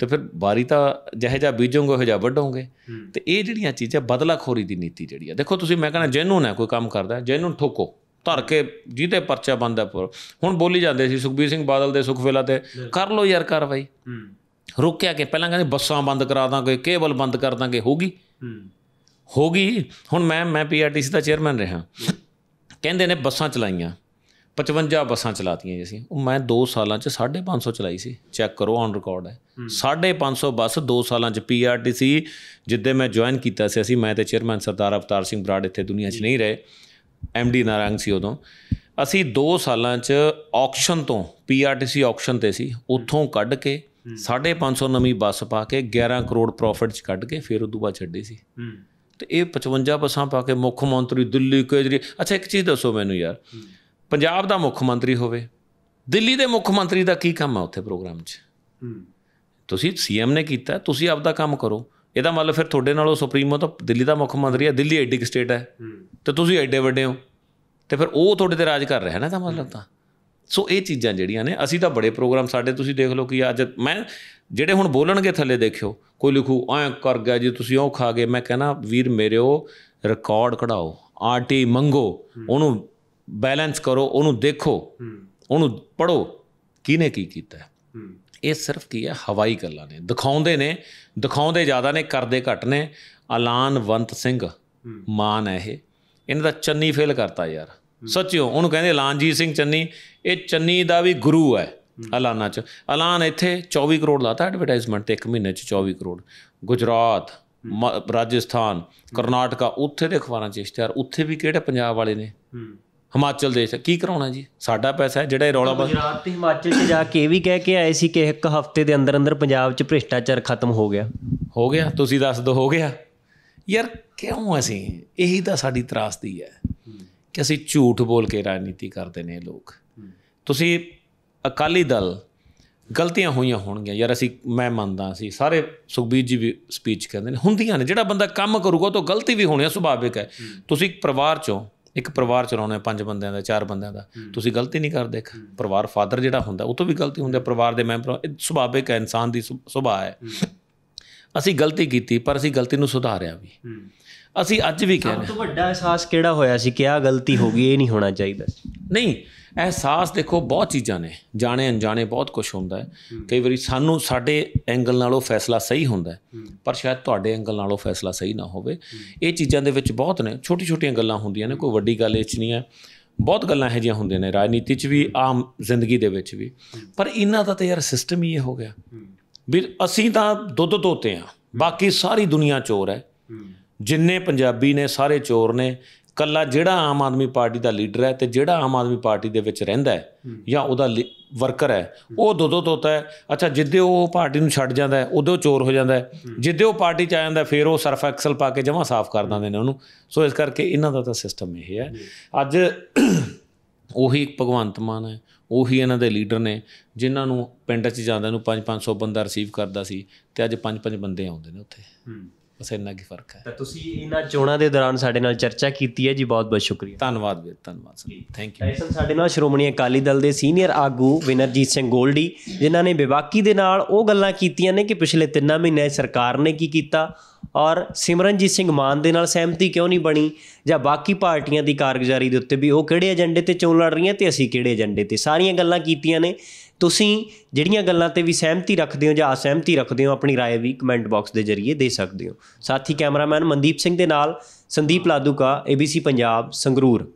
ਤੇ ਫਿਰ ਬਾਰੀ ਤਾਂ ਜਿਹੇ ਜਾ ਬੀਜੋਗੇ ਉਹ ਜਾ ਵੱਢੋਗੇ ਤੇ ਇਹ ਜਿਹੜੀਆਂ ਚੀਜ਼ਾਂ ਬਦਲਾਖੋਰੀ ਦੀ ਨੀਤੀ ਜਿਹੜੀ ਆ ਦੇਖੋ ਤੁਸੀਂ ਮੈਂ ਕਹਿੰਦਾ ਜੈਨੂਨ ਹੈ ਕੋਈ ਕੰਮ ਕਰਦਾ ਜੈਨੂਨ ਠੋਕੋ ਧਰ ਕੇ ਜਿਹਦੇ ਪਰਚਾ ਬੰਦਾ ਹੁਣ ਬੋਲੀ ਜਾਂਦੇ ਸੀ ਸੁਖਬੀਰ ਸਿੰਘ ਬਾਦਲ ਦੇ ਸੁਖਵੇਲਾ ਤੇ ਕਰ ਲੋ ਯਾਰ ਕਾਰਵਾਈ ਰੋਕਿਆ ਕਿ ਪਹਿਲਾਂ ਕਹਿੰਦੇ ਬੱਸਾਂ ਬੰਦ ਕਰਾ ਦਾਂਗੇ ਕੇਬਲ ਬੰਦ ਕਰ ਦਾਂਗੇ ਹੋਗੀ ਹੋਗੀ ਹੁਣ ਮੈਂ ਮੈਂ ਪੀਆਰਟੀਸੀ ਦਾ ਚੇਅਰਮੈਨ ਰਿਹਾ ਕਹਿੰਦੇ ਨੇ ਬੱਸਾਂ ਚਲਾਈਆਂ 55 ਬੱਸਾਂ ਚਲਾਤੀਆਂ ਜੀ ਅਸੀਂ ਉਹ ਮੈਂ 2 ਸਾਲਾਂ ਚ 550 ਚਲਾਈ ਸੀ ਚੈੱਕ ਕਰੋ ਔਨ ਰਿਕਾਰਡ ਹੈ 550 ਬੱਸ 2 ਸਾਲਾਂ ਚ ਪੀਆਰਟੀਸੀ ਜਿੱਦੇ ਮੈਂ ਜੁਆਇਨ ਕੀਤਾ ਸੀ ਅਸੀਂ ਮੈਂ ਤੇ ਚੇਅਰਮੈਨ ਸਰਦਾਰ ਅਵਤਾਰ ਸਿੰਘ ਬਰਾੜ ਇੱਥੇ ਦੁਨੀਆ 'ਚ ਨਹੀਂ ਰਹੇ ਐਮਡੀ ਨਾਰੰਗ ਸੀ ਉਦੋਂ ਅਸੀਂ 2 ਸਾਲਾਂ ਚ ਆਕਸ਼ਨ ਤੋਂ ਪੀਆਰਟੀਸੀ ਆਕਸ਼ਨ ਤੇ ਸੀ ਉੱਥੋਂ ਕੱਢ ਕੇ 550 ਨਵੀਂ ਬੱਸ ਪਾ ਕੇ 11 ਕਰੋੜ ਪ੍ਰੋਫਿਟ ਚ ਕੱਢ ਕੇ ਫਿਰ ਉਦੋਂ ਬਾਅਦ ਛੱਡੀ ਸੀ ਤੇ ਇਹ 55 ਬੱਸਾਂ ਪਾ ਕੇ ਮੁੱਖ ਮੰਤਰੀ ਦਿੱਲੀ ਕੇਜਰੀ ਅੱਛਾ ਇੱਕ ਚੀਜ਼ ਦੱਸੋ ਮੈਨੂੰ ਯਾਰ ਪੰਜਾਬ ਦਾ ਮੁੱਖ ਮੰਤਰੀ ਹੋਵੇ ਦਿੱਲੀ ਦੇ ਮੁੱਖ ਮੰਤਰੀ ਦਾ ਕੀ ਕੰਮ ਹੈ ਉੱਥੇ ਪ੍ਰੋਗਰਾਮ 'ਚ ਤੁਸੀਂ ਸੀਐਮ ਨੇ ਕੀਤਾ ਤੁਸੀਂ ਆਪ ਦਾ ਕੰਮ ਕਰੋ ਇਹਦਾ ਮਤਲਬ ਫਿਰ ਤੁਹਾਡੇ ਨਾਲੋਂ ਸੁਪਰੀਮੋ ਤਾਂ ਦਿੱਲੀ ਦਾ ਮੁੱਖ ਮੰਤਰੀ ਹੈ ਦਿੱਲੀ ਐਡੀ ਸਟੇਟ ਹੈ ਤੇ ਤੁਸੀਂ ਐਡੇ ਵੱਡੇ ਹੋ ਤੇ ਫਿਰ ਉਹ ਤੁਹਾਡੇ ਤੇ ਰਾਜ ਕਰ ਰਿਹਾ ਹੈ ਨਾ ਤਾਂ ਮਤਲਬ ਤਾਂ ਸੋ ਇਹ ਚੀਜ਼ਾਂ ਜਿਹੜੀਆਂ ਨੇ ਅਸੀਂ ਤਾਂ ਬੜੇ ਪ੍ਰੋਗਰਾਮ ਸਾਡੇ ਤੁਸੀਂ ਦੇਖ ਲਓ ਕਿ ਅੱਜ ਮੈਂ ਜਿਹੜੇ ਹੁਣ ਬੋਲਣਗੇ ਥੱਲੇ ਦੇਖਿਓ ਕੋਈ ਲਿਖੂ ਐ ਕਰ ਗਿਆ ਜੀ ਤੁਸੀਂ ਉਹ ਖਾ ਗਏ ਮੈਂ ਕਹਿੰਦਾ ਵੀਰ ਮੇਰਿਓ ਰਿਕਾਰਡ ਕਢਾਓ ਆਰਟੀ ਮੰਗੋ ਉਹਨੂੰ ਬੈਲੈਂਸ ਕਰੋ ਉਹਨੂੰ ਦੇਖੋ ਉਹਨੂੰ ਪੜੋ ਕਿਨੇ ਕੀ ਕੀਤਾ ਇਹ ਸਿਰਫ ਕੀ ਹੈ ਹਵਾਈ ਗੱਲਾਂ ਨੇ ਦਿਖਾਉਂਦੇ ਨੇ ਦਿਖਾਉਂਦੇ ਜ਼ਿਆਦਾ ਨੇ ਕਰਦੇ ਘੱਟ ਨੇ ਐਲਾਨਵੰਤ ਸਿੰਘ ਮਾਨ ਹੈ ਇਹ ਇਹਨਾਂ ਦਾ ਚੰਨੀ ਫੇਲ ਕਰਤਾ ਯਾਰ ਸੱਚੀਓ ਉਹਨੂੰ ਕਹਿੰਦੇ ਐਲਾਨਜੀਤ ਸਿੰਘ ਚੰਨੀ ਇਹ ਚੰਨੀ ਦਾ ਵੀ ਗੁਰੂ ਹੈ ਐਲਾਨਾ ਚ ਐਲਾਨ ਇੱਥੇ 24 ਕਰੋੜ ਲਾਤਾ ਐਡਵਰਟਾਈਜ਼ਮੈਂਟ ਤੇ 1 ਮਹੀਨੇ ਚ 24 ਕਰੋੜ ਗੁਜਰਾਤ ਰਾਜਸਥਾਨ ਕਰਨਾਟਕਾ ਉੱਥੇ ਦੇ ਅਖਬਾਰਾਂ ਚ ਇਸ਼ਤਿਹਾਰ ਉੱਥੇ ਵੀ ਕਿਹੜੇ ਪੰਜਾਬ ਵਾਲੇ ਨੇ ਹਿਮਾਚਲ ਦੇ ਕੀ ਕਰਾਉਣਾ ਜੀ ਸਾਡਾ ਪੈਸਾ ਜਿਹੜਾ ਇਹ ਰੌਲਾ ਗੁਜਰਾਤ ਤੇ ਹਿਮਾਚਲ 'ਚ ਜਾ ਕੇ ਵੀ ਕਹਿ ਕੇ ਆਏ ਸੀ ਕਿ ਇੱਕ ਹਫ਼ਤੇ ਦੇ ਅੰਦਰ ਅੰਦਰ ਪੰਜਾਬ 'ਚ ਭ੍ਰਿਸ਼ਟਾਚਾਰ ਖਤਮ ਹੋ ਗਿਆ ਹੋ ਗਿਆ ਤੁਸੀਂ ਦੱਸ ਦੋ ਹੋ ਗਿਆ ਯਾਰ ਕਿਉਂ ਅਸੀਂ ਇਹੀ ਤਾਂ ਸਾਡੀ ਤਰਾਸਦੀ ਹੈ ਕਿ ਅਸੀਂ ਝੂਠ ਬੋਲ ਕੇ ਰਾਜਨੀਤੀ ਕਰਦੇ ਨੇ ਲੋਕ ਤੁਸੀਂ ਅਕਾਲੀ ਦਲ ਗਲਤੀਆਂ ਹੋਈਆਂ ਹੋਣਗੀਆਂ ਯਾਰ ਅਸੀਂ ਮੈਂ ਮੰਨਦਾ ਸੀ ਸਾਰੇ ਸੁਖਬੀਰ ਜੀ ਵੀ ਸਪੀਚ ਕਹਿੰਦੇ ਨੇ ਹੁੰਦੀਆਂ ਨੇ ਜਿਹੜਾ ਬੰਦਾ ਕੰਮ ਕਰੂਗਾ ਉਹ ਤੋਂ ਗਲਤੀ ਵੀ ਹੋਣੀ ਸੁਭਾਵਿਕ ਹੈ ਤੁਸੀਂ ਇੱਕ ਪਰਿਵਾਰ ਚੋਂ ਇੱਕ ਪਰਿਵਾਰ ਚਲਾਉਣਾ ਪੰਜ ਬੰਦਿਆਂ ਦਾ ਚਾਰ ਬੰਦਿਆਂ ਦਾ ਤੁਸੀਂ ਗਲਤੀ ਨਹੀਂ ਕਰਦੇ ਪਰਿਵਾਰ ਫਾਦਰ ਜਿਹੜਾ ਹੁੰਦਾ ਉਹ ਤੋਂ ਵੀ ਗਲਤੀ ਹੁੰਦੀ ਹੈ ਪਰਿਵਾਰ ਦੇ ਮੈਂਬਰ ਸੁਭਾਵਿਕ ਹੈ ਇਨਸਾਨ ਦੀ ਸੁਭਾਅ ਹੈ ਅਸੀਂ ਗਲਤੀ ਕੀਤੀ ਪਰ ਅਸੀਂ ਗਲਤੀ ਨੂੰ ਸੁਧਾਰਿਆ ਵੀ ਅਸੀਂ ਅੱਜ ਵੀ ਕਹਿੰਦੇ ਸਭ ਤੋਂ ਵੱਡਾ ਅਹਿਸਾਸ ਕਿਹੜਾ ਹੋਇਆ ਸੀ ਕਿ ਆ ਗਲਤੀ ਹੋ ਗਈ ਇਹ ਨਹੀਂ ਹੋਣਾ ਚਾਹੀਦਾ ਨਹੀਂ ਅਹਿਸਾਸ ਦੇਖੋ ਬਹੁਤ ਚੀਜ਼ਾਂ ਨੇ ਜਾਣੇ ਅਣਜਾਣੇ ਬਹੁਤ ਕੁਝ ਹੁੰਦਾ ਹੈ ਕਈ ਵਾਰੀ ਸਾਨੂੰ ਸਾਡੇ ਐਂਗਲ ਨਾਲੋਂ ਫੈਸਲਾ ਸਹੀ ਹੁੰਦਾ ਹੈ ਪਰ ਸ਼ਾਇਦ ਤੁਹਾਡੇ ਐਂਗਲ ਨਾਲੋਂ ਫੈਸਲਾ ਸਹੀ ਨਾ ਹੋਵੇ ਇਹ ਚੀਜ਼ਾਂ ਦੇ ਵਿੱਚ ਬਹੁਤ ਨੇ ਛੋਟੀ ਛੋਟੀਆਂ ਗੱਲਾਂ ਹੁੰਦੀਆਂ ਨੇ ਕੋਈ ਵੱਡੀ ਗੱਲ ਇਹ ਚ ਨਹੀਂ ਹੈ ਬਹੁਤ ਗੱਲਾਂ ਇਹ ਜਿਹੀਆਂ ਹੁੰਦੀਆਂ ਨੇ ਰਾਜਨੀਤੀ 'ਚ ਵੀ ਆਮ ਜ਼ਿੰਦਗੀ ਦੇ ਵਿੱਚ ਵੀ ਪਰ ਇਹਨਾਂ ਦਾ ਤਾਂ ਯਾਰ ਸਿਸਟਮ ਹੀ ਇਹ ਹੋ ਗਿਆ ਵੀ ਅਸੀਂ ਤਾਂ ਦੁੱਧ ਤੋਤੇ ਆ ਬਾਕੀ ਸਾਰੀ ਦੁਨੀਆ ਚੋਰ ਹੈ ਜਿੰਨੇ ਪੰਜਾਬੀ ਨੇ ਸਾਰੇ ਚੋਰ ਨੇ ਕੱਲਾ ਜਿਹੜਾ ਆਮ ਆਦਮੀ ਪਾਰਟੀ ਦਾ ਲੀਡਰ ਹੈ ਤੇ ਜਿਹੜਾ ਆਮ ਆਦਮੀ ਪਾਰਟੀ ਦੇ ਵਿੱਚ ਰਹਿੰਦਾ ਹੈ ਜਾਂ ਉਹਦਾ ਵਰਕਰ ਹੈ ਉਹ ਦੋ ਦੋ ਤੋਤਾ ਹੈ ਅੱਛਾ ਜਿੱਦੇ ਉਹ ਪਾਰਟੀ ਨੂੰ ਛੱਡ ਜਾਂਦਾ ਹੈ ਉਦੋਂ ਚੋਰ ਹੋ ਜਾਂਦਾ ਹੈ ਜਿੱਦੇ ਉਹ ਪਾਰਟੀ ਚ ਆ ਜਾਂਦਾ ਫਿਰ ਉਹ ਸਰਫ ਐਕਸਲ ਪਾ ਕੇ ਜਮਾ ਸਾਫ਼ ਕਰ ਦਿੰਦੇ ਨੇ ਉਹਨੂੰ ਸੋ ਇਸ ਕਰਕੇ ਇਹਨਾਂ ਦਾ ਤਾਂ ਸਿਸਟਮ ਇਹ ਹੈ ਅੱਜ ਉਹੀ ਭਗਵੰਤ ਮਾਨ ਹੈ ਉਹੀ ਇਹਨਾਂ ਦੇ ਲੀਡਰ ਨੇ ਜਿਨ੍ਹਾਂ ਨੂੰ ਪਿੰਡ 'ਚ ਜਾਂਦਿਆਂ ਨੂੰ 5-500 ਬੰਦਾ ਰਿਸੀਵ ਕਰਦਾ ਸੀ ਤੇ ਅੱਜ 5-5 ਬੰਦੇ ਆਉਂਦੇ ਨੇ ਉੱਥੇ ਬਸ ਇੰਨਾ ਕੀ ਫਰਕ ਹੈ ਤਾਂ ਤੁਸੀਂ ਇਹਨਾਂ ਚੋਣਾਂ ਦੇ ਦੌਰਾਨ ਸਾਡੇ ਨਾਲ ਚਰਚਾ ਕੀਤੀ ਹੈ ਜੀ ਬਹੁਤ ਬਹੁਤ ਸ਼ੁਕਰੀਆ ਧੰਨਵਾਦ ਵੀਰ ਧੰਨਵਾਦ ਸਰ ਥੈਂਕ ਯੂ ਐਸਨ ਸਾਡੇ ਨਾਲ ਸ਼੍ਰੋਮਣੀ ਅਕਾਲੀ ਦਲ ਦੇ ਸੀਨੀਅਰ ਆਗੂ ਵਿਨਰਜੀਤ ਸਿੰਘ ਗੋਲਡੀ ਜਿਨ੍ਹਾਂ ਨੇ ਵਿਵਾਕੀ ਦੇ ਨਾਲ ਉਹ ਗੱਲਾਂ ਕੀਤੀਆਂ ਨੇ ਕਿ ਪਿਛਲੇ 3 ਮਹੀਨੇ ਸਰਕਾਰ ਨੇ ਕੀ ਕੀਤਾ ਔਰ ਸਿਮਰਨਜੀਤ ਸਿੰਘ ਮਾਨ ਦੇ ਨਾਲ ਸਹਿਮਤੀ ਕਿਉਂ ਨਹੀਂ ਬਣੀ ਜਾਂ ਬਾਕੀ ਪਾਰਟੀਆਂ ਦੀ ਕਾਰਗੁਜ਼ਾਰੀ ਦੇ ਉੱਤੇ ਵੀ ਉਹ ਕਿਹੜੇ ਏਜੰਡੇ ਤੇ ਚੋਣ ਲੜ ਰਹੀਆਂ ਤੇ ਅਸੀਂ ਕਿਹੜੇ ਏਜੰਡੇ ਤੇ ਸਾਰੀਆਂ ਗੱਲਾਂ ਕੀਤੀਆਂ ਨੇ ਤੁਸੀਂ ਜਿਹੜੀਆਂ ਗੱਲਾਂ ਤੇ ਵੀ ਸਹਿਮਤੀ ਰੱਖਦੇ ਹੋ ਜਾਂ ਅਸਹਿਮਤੀ ਰੱਖਦੇ ਹੋ ਆਪਣੀ رائے ਵੀ ਕਮੈਂਟ ਬਾਕਸ ਦੇ ਜ਼ਰੀਏ ਦੇ ਸਕਦੇ ਹੋ ਸਾਥੀ ਕੈਮਰਾਮੈਨ ਮਨਦੀਪ ਸਿੰਘ ਦੇ ਨਾਲ ਸੰਦੀਪ ਲਾਦੂਕਾ ABC ਪੰਜਾਬ ਸੰਗਰੂਰ